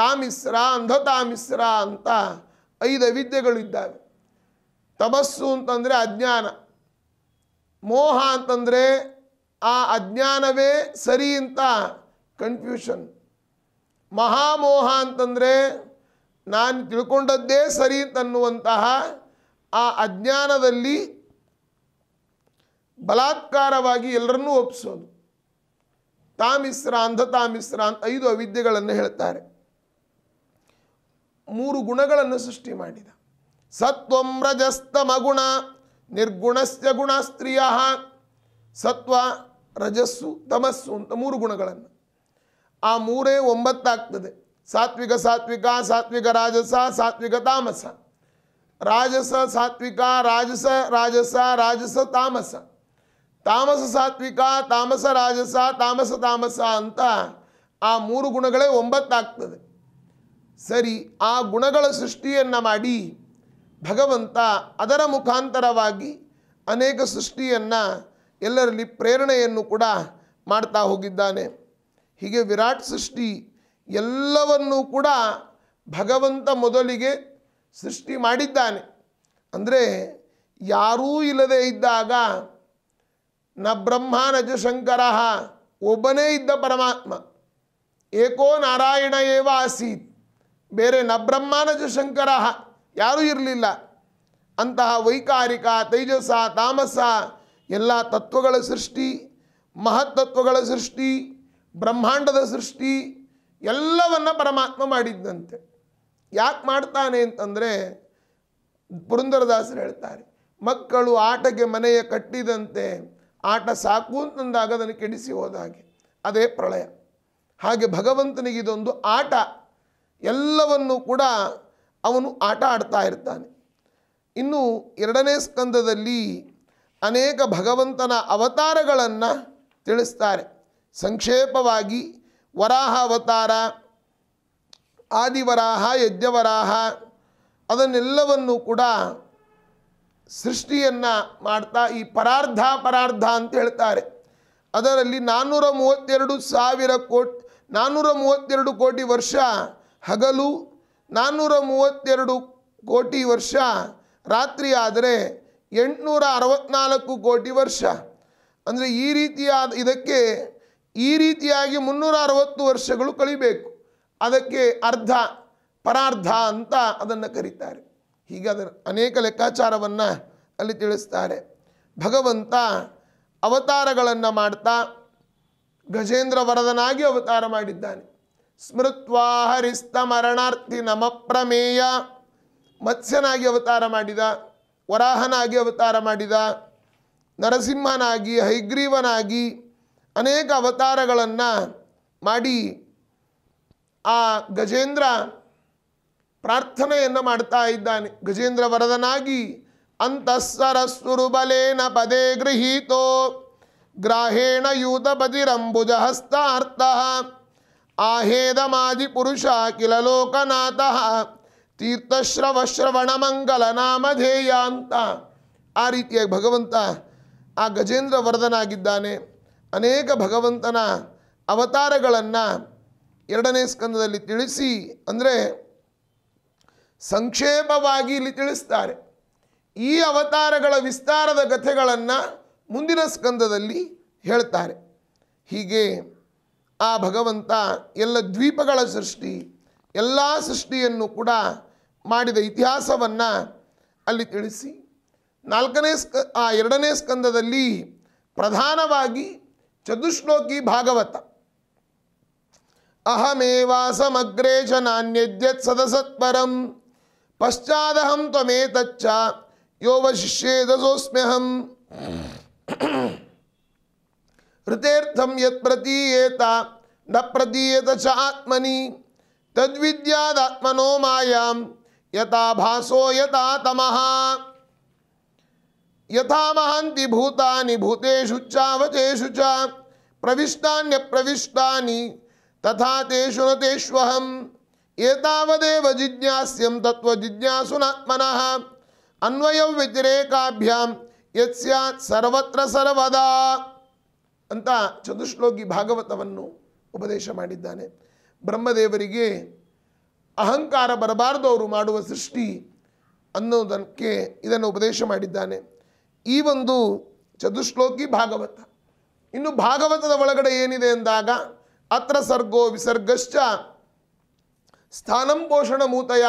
ತಾಮಿಸ್ರ ಅಂಧತಾಮಿಸ್ರ ಅಂತ ಐದು ಅವಿದ್ಯೆಗಳಿದ್ದಾವೆ ತಪಸ್ಸು ಅಂತಂದರೆ ಅಜ್ಞಾನ ಮೋಹ ಅಂತಂದರೆ ಆ ಅಜ್ಞಾನವೇ ಸರಿ ಅಂತ ಕನ್ಫ್ಯೂಷನ್ ಮಹಾಮೋಹ ಅಂತಂದರೆ ನಾನು ತಿಳ್ಕೊಂಡದ್ದೇ ಸರಿ ಅಂತನ್ನುವಂತಹ ಆ ಅಜ್ಞಾನದಲ್ಲಿ ಬಲಾತ್ಕಾರವಾಗಿ ಎಲ್ಲರನ್ನೂ ಒಪ್ಪಿಸೋದು ತಾಮಿಸ್ರ ಅಂಧ ಅಂತ ಐದು ಅವಿದ್ಯೆಗಳನ್ನು ಹೇಳ್ತಾರೆ ಮೂರು ಗುಣಗಳನ್ನು ಸೃಷ್ಟಿ ಮಾಡಿದ ಸತ್ವಂ ಗುಣ ನಿರ್ಗುಣಸ್ಯ ಗುಣ ಸ್ತ್ರೀಯ ಸತ್ವ ರಜಸ್ಸು ತಮಸ್ಸು ಅಂತ ಮೂರು ಗುಣಗಳನ್ನು ಆ ಮೂರೇ ಒಂಬತ್ತಾಗ್ತದೆ ಸಾತ್ವಿಕ ಸಾತ್ವಿಕ ಸಾತ್ವಿಕ ರಾಜಸ ಸಾತ್ವಿಕ ತಾಮಸ ರಾಜಸ ಸಾತ್ವಿಕ ರಾಜಸ ರಾಜಸ ರಾಜಸ ತಾಮಸ ತಾಮಸ ಸಾತ್ವಿಕ ತಾಮಸ ರಾಜಸ ತಾಮಸ ತಾಮಸ ಅಂತ ಆ ಮೂರು ಗುಣಗಳೇ ಒಂಬತ್ತಾಗ್ತದೆ ಸರಿ ಆ ಗುಣಗಳ ಸೃಷ್ಟಿಯನ್ನು ಮಾಡಿ ಭಗವಂತ ಅದರ ಮುಖಾಂತರವಾಗಿ ಅನೇಕ ಸೃಷ್ಟಿಯನ್ನು ಎಲ್ಲರಲ್ಲಿ ಪ್ರೇರಣೆಯನ್ನು ಕೂಡ ಮಾಡ್ತಾ ಹೋಗಿದ್ದಾನೆ ಹೀಗೆ ವಿರಾಟ್ ಸೃಷ್ಟಿ ಎಲ್ಲವನ್ನೂ ಕೂಡ ಭಗವಂತ ಮೊದಲಿಗೆ ಸೃಷ್ಟಿ ಮಾಡಿದ್ದಾನೆ ಅಂದರೆ ಯಾರೂ ಇಲ್ಲದೇ ಇದ್ದಾಗ ನ ಬ್ರಹ್ಮ ನಜಶಂಕರ ಒಬ್ಬನೇ ಇದ್ದ ಪರಮಾತ್ಮ ಏಕೋ ನಾರಾಯಣ ಏವ ಆಸೀತ್ ಬೇರೆ ನಬ್ರಹ್ಮಾನಜ ಶಂಕರ ಯಾರೂ ಇರಲಿಲ್ಲ ಅಂತಹ ವೈಕಾರಿಕ ತೈಜಸ ತಾಮಸ ಎಲ್ಲ ತತ್ವಗಳ ಸೃಷ್ಟಿ ಮಹತ್ತತ್ವಗಳ ಸೃಷ್ಟಿ ಬ್ರಹ್ಮಾಂಡದ ಸೃಷ್ಟಿ ಎಲ್ಲವನ್ನು ಪರಮಾತ್ಮ ಮಾಡಿದ್ದಂತೆ ಯಾಕೆ ಮಾಡ್ತಾನೆ ಅಂತಂದರೆ ಪುರಂದರದಾಸರು ಹೇಳ್ತಾರೆ ಮಕ್ಕಳು ಆಟಗೆ ಮನೆಯ ಕಟ್ಟಿದಂತೆ ಆಟ ಸಾಕು ಅಂತಂದಾಗ ಅದನ್ನು ಕೆಡಿಸಿ ಹೋದ ಹಾಗೆ ಅದೇ ಪ್ರಳಯ ಹಾಗೆ ಭಗವಂತನಿಗೆ ಇದೊಂದು ಆಟ ಎಲ್ಲವನ್ನು ಕೂಡ ಅವನು ಆಟ ಆಡ್ತಾ ಇರ್ತಾನೆ ಇನ್ನು ಎರಡನೇ ಸ್ಕಂದದಲ್ಲಿ ಅನೇಕ ಭಗವಂತನ ಅವತಾರಗಳನ್ನು ತಿಳಿಸ್ತಾರೆ ಸಂಕ್ಷೇಪವಾಗಿ ವರಾಹ ಅವತಾರ ಆದಿವರಾಹ ಯಜ್ಞವರಾಹ ಅದನ್ನೆಲ್ಲವನ್ನು ಕೂಡ ಸೃಷ್ಟಿಯನ್ನು ಮಾಡ್ತಾ ಈ ಪರಾರ್ಧ ಪರಾರ್ಧ ಅಂತ ಹೇಳ್ತಾರೆ ಅದರಲ್ಲಿ ನಾನ್ನೂರ ಮೂವತ್ತೆರಡು ಸಾವಿರ ಕೋಟಿ ನಾನ್ನೂರ ಮೂವತ್ತೆರಡು ಕೋಟಿ ವರ್ಷ ಹಗಲು ನಾನ್ನೂರ ಮೂವತ್ತೆರಡು ಕೋಟಿ ವರ್ಷ ರಾತ್ರಿ ಆದರೆ ಎಂಟುನೂರ ಅರವತ್ನಾಲ್ಕು ಕೋಟಿ ವರ್ಷ ಅಂದರೆ ಈ ರೀತಿಯಾದ ಇದಕ್ಕೆ ಈ ರೀತಿಯಾಗಿ ಮುನ್ನೂರ ಅರವತ್ತು ವರ್ಷಗಳು ಕಳಿಬೇಕು ಅದಕ್ಕೆ ಅರ್ಧ ಪರಾರ್ಧ ಅಂತ ಅದನ್ನು ಕರೀತಾರೆ ಹೀಗೆ ಅದರ ಅನೇಕ ಲೆಕ್ಕಾಚಾರವನ್ನು ಅಲ್ಲಿ ತಿಳಿಸ್ತಾರೆ ಭಗವಂತ ಅವತಾರಗಳನ್ನು ಮಾಡ್ತಾ ಗಜೇಂದ್ರ ವರದನಾಗಿ ಅವತಾರ ಮಾಡಿದ್ದಾನೆ ಸ್ಮೃತ್ವಾ ಹರಿಸ್ತ ಮರಣಾರ್ಥಿ ನಮ ಪ್ರಮೇಯ ಮತ್ಸ್ಯನಾಗಿ ಅವತಾರ ಮಾಡಿದ ವರಾಹನಾಗಿ ಅವತಾರ ಮಾಡಿದ ನರಸಿಂಹನಾಗಿ ಹೈಗ್ರೀವನಾಗಿ ಅನೇಕ ಅವತಾರಗಳನ್ನು ಮಾಡಿ ಆ ಗಜೇಂದ್ರ ಪ್ರಾರ್ಥನೆಯನ್ನು ಮಾಡ್ತಾ ಇದ್ದಾನೆ ಗಜೇಂದ್ರ ವರದನಾಗಿ ಅಂತಃಸರಸ್ವರುಬಲೇನ ಪದೇ ಗೃಹೀತೋ ಗ್ರಾಹೇಣ ಹಸ್ತ ಅರ್ಥ ಆಹೇದ ಮಾಜಿ ಪುರುಷ ಕಿಲ ಲೋಕನಾಥ ತೀರ್ಥಶ್ರವಶ್ರವಣ ಮಂಗಲ ನಾಮಧೇಯ ಅಂತ ಆ ರೀತಿಯಾಗಿ ಭಗವಂತ ಆ ಗಜೇಂದ್ರ ವರದನಾಗಿದ್ದಾನೆ ಅನೇಕ ಭಗವಂತನ ಅವತಾರಗಳನ್ನು ಎರಡನೇ ಸ್ಕಂದದಲ್ಲಿ ತಿಳಿಸಿ ಅಂದರೆ ಸಂಕ್ಷೇಪವಾಗಿ ಇಲ್ಲಿ ತಿಳಿಸ್ತಾರೆ ಈ ಅವತಾರಗಳ ವಿಸ್ತಾರದ ಕಥೆಗಳನ್ನು ಮುಂದಿನ ಸ್ಕಂದದಲ್ಲಿ ಹೇಳ್ತಾರೆ ಹೀಗೆ ಆ ಭಗವಂತ ಎಲ್ಲ ದ್ವೀಪಗಳ ಸೃಷ್ಟಿ ಎಲ್ಲ ಸೃಷ್ಟಿಯನ್ನು ಕೂಡ ಮಾಡಿದ ಇತಿಹಾಸವನ್ನು ಅಲ್ಲಿ ತಿಳಿಸಿ ನಾಲ್ಕನೇ ಸ್ಕ ಆ ಎರಡನೇ ಸ್ಕಂದದಲ್ಲಿ ಪ್ರಧಾನವಾಗಿ ಚತುಶ್ಲೋಕಿ ಭಾಗವತ ಅಹಮೇವಾ ಚ ಸದಸತ್ ಸದಸತ್ಪರಂ ಪಶ್ಚಾದಹಂ ತ್ವಮೇತಚ್ಚ ದಸೋಸ್ಮ್ಯಹಂ हृतेर्थम यत् प्रतीयेत न प्रतीयत च आत्मनि तद्विद्यादात्मनो मायां यथा भासो यथा तमः यथा महान्ति भूतानि भूतेषु चावचेषु च प्रविष्टान्यप्रविष्टानि तथा तेषु न तेष्वहम् एतावदेव जिज्ञास्यं तत्त्वजिज्ञासुनात्मनः अन्वयव्यतिरेकाभ्यां यत् स्यात् सर्वत्र सर्वदा ಅಂತ ಚತುಶ್ಲೋಕಿ ಭಾಗವತವನ್ನು ಉಪದೇಶ ಮಾಡಿದ್ದಾನೆ ಬ್ರಹ್ಮದೇವರಿಗೆ ಅಹಂಕಾರ ಬರಬಾರದು ಅವರು ಮಾಡುವ ಸೃಷ್ಟಿ ಅನ್ನೋದಕ್ಕೆ ಇದನ್ನು ಉಪದೇಶ ಮಾಡಿದ್ದಾನೆ ಈ ಒಂದು ಚತುಶ್ಲೋಕಿ ಭಾಗವತ ಇನ್ನು ಭಾಗವತದ ಒಳಗಡೆ ಏನಿದೆ ಅಂದಾಗ ಅತ್ರ ಸರ್ಗೋ ವಿಸರ್ಗಶ್ಚ ಸ್ಥಾನಂ ಪೋಷಣ ಮೂತಯ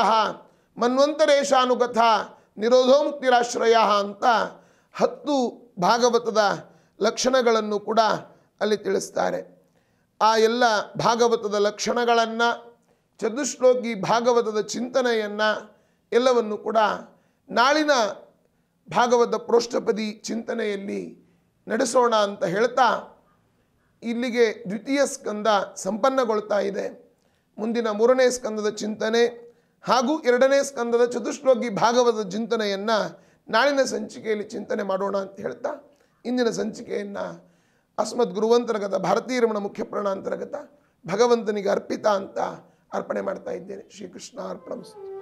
ಮನ್ವಂತರೇಶಾನುಗಥ ನಿರೋಧೋ ಮುಕ್ತಿರಾಶ್ರಯ ಅಂತ ಹತ್ತು ಭಾಗವತದ ಲಕ್ಷಣಗಳನ್ನು ಕೂಡ ಅಲ್ಲಿ ತಿಳಿಸ್ತಾರೆ ಆ ಎಲ್ಲ ಭಾಗವತದ ಲಕ್ಷಣಗಳನ್ನು ಚತುಶ್ಲೋಕಿ ಭಾಗವತದ ಚಿಂತನೆಯನ್ನು ಎಲ್ಲವನ್ನು ಕೂಡ ನಾಳಿನ ಭಾಗವತ ಪ್ರೋಷ್ಠಪದಿ ಚಿಂತನೆಯಲ್ಲಿ ನಡೆಸೋಣ ಅಂತ ಹೇಳ್ತಾ ಇಲ್ಲಿಗೆ ದ್ವಿತೀಯ ಸ್ಕಂದ ಸಂಪನ್ನಗೊಳ್ತಾ ಇದೆ ಮುಂದಿನ ಮೂರನೇ ಸ್ಕಂದದ ಚಿಂತನೆ ಹಾಗೂ ಎರಡನೇ ಸ್ಕಂದದ ಚತುಶ್ಲೋಕಿ ಭಾಗವತದ ಚಿಂತನೆಯನ್ನು ನಾಳಿನ ಸಂಚಿಕೆಯಲ್ಲಿ ಚಿಂತನೆ ಮಾಡೋಣ ಅಂತ ಹೇಳ್ತಾ ಇಂದಿನ ಸಂಚಿಕೆಯನ್ನು ಅಸ್ಮದ್ ಗುರುವಂತರ್ಗತ ರಮಣ ಮುಖ್ಯ ಪ್ರಾಣ ಭಗವಂತನಿಗೆ ಅರ್ಪಿತ ಅಂತ ಅರ್ಪಣೆ ಮಾಡ್ತಾ ಇದ್ದೇನೆ ಶ್ರೀಕೃಷ್ಣ ಅರ್ಪಣೆ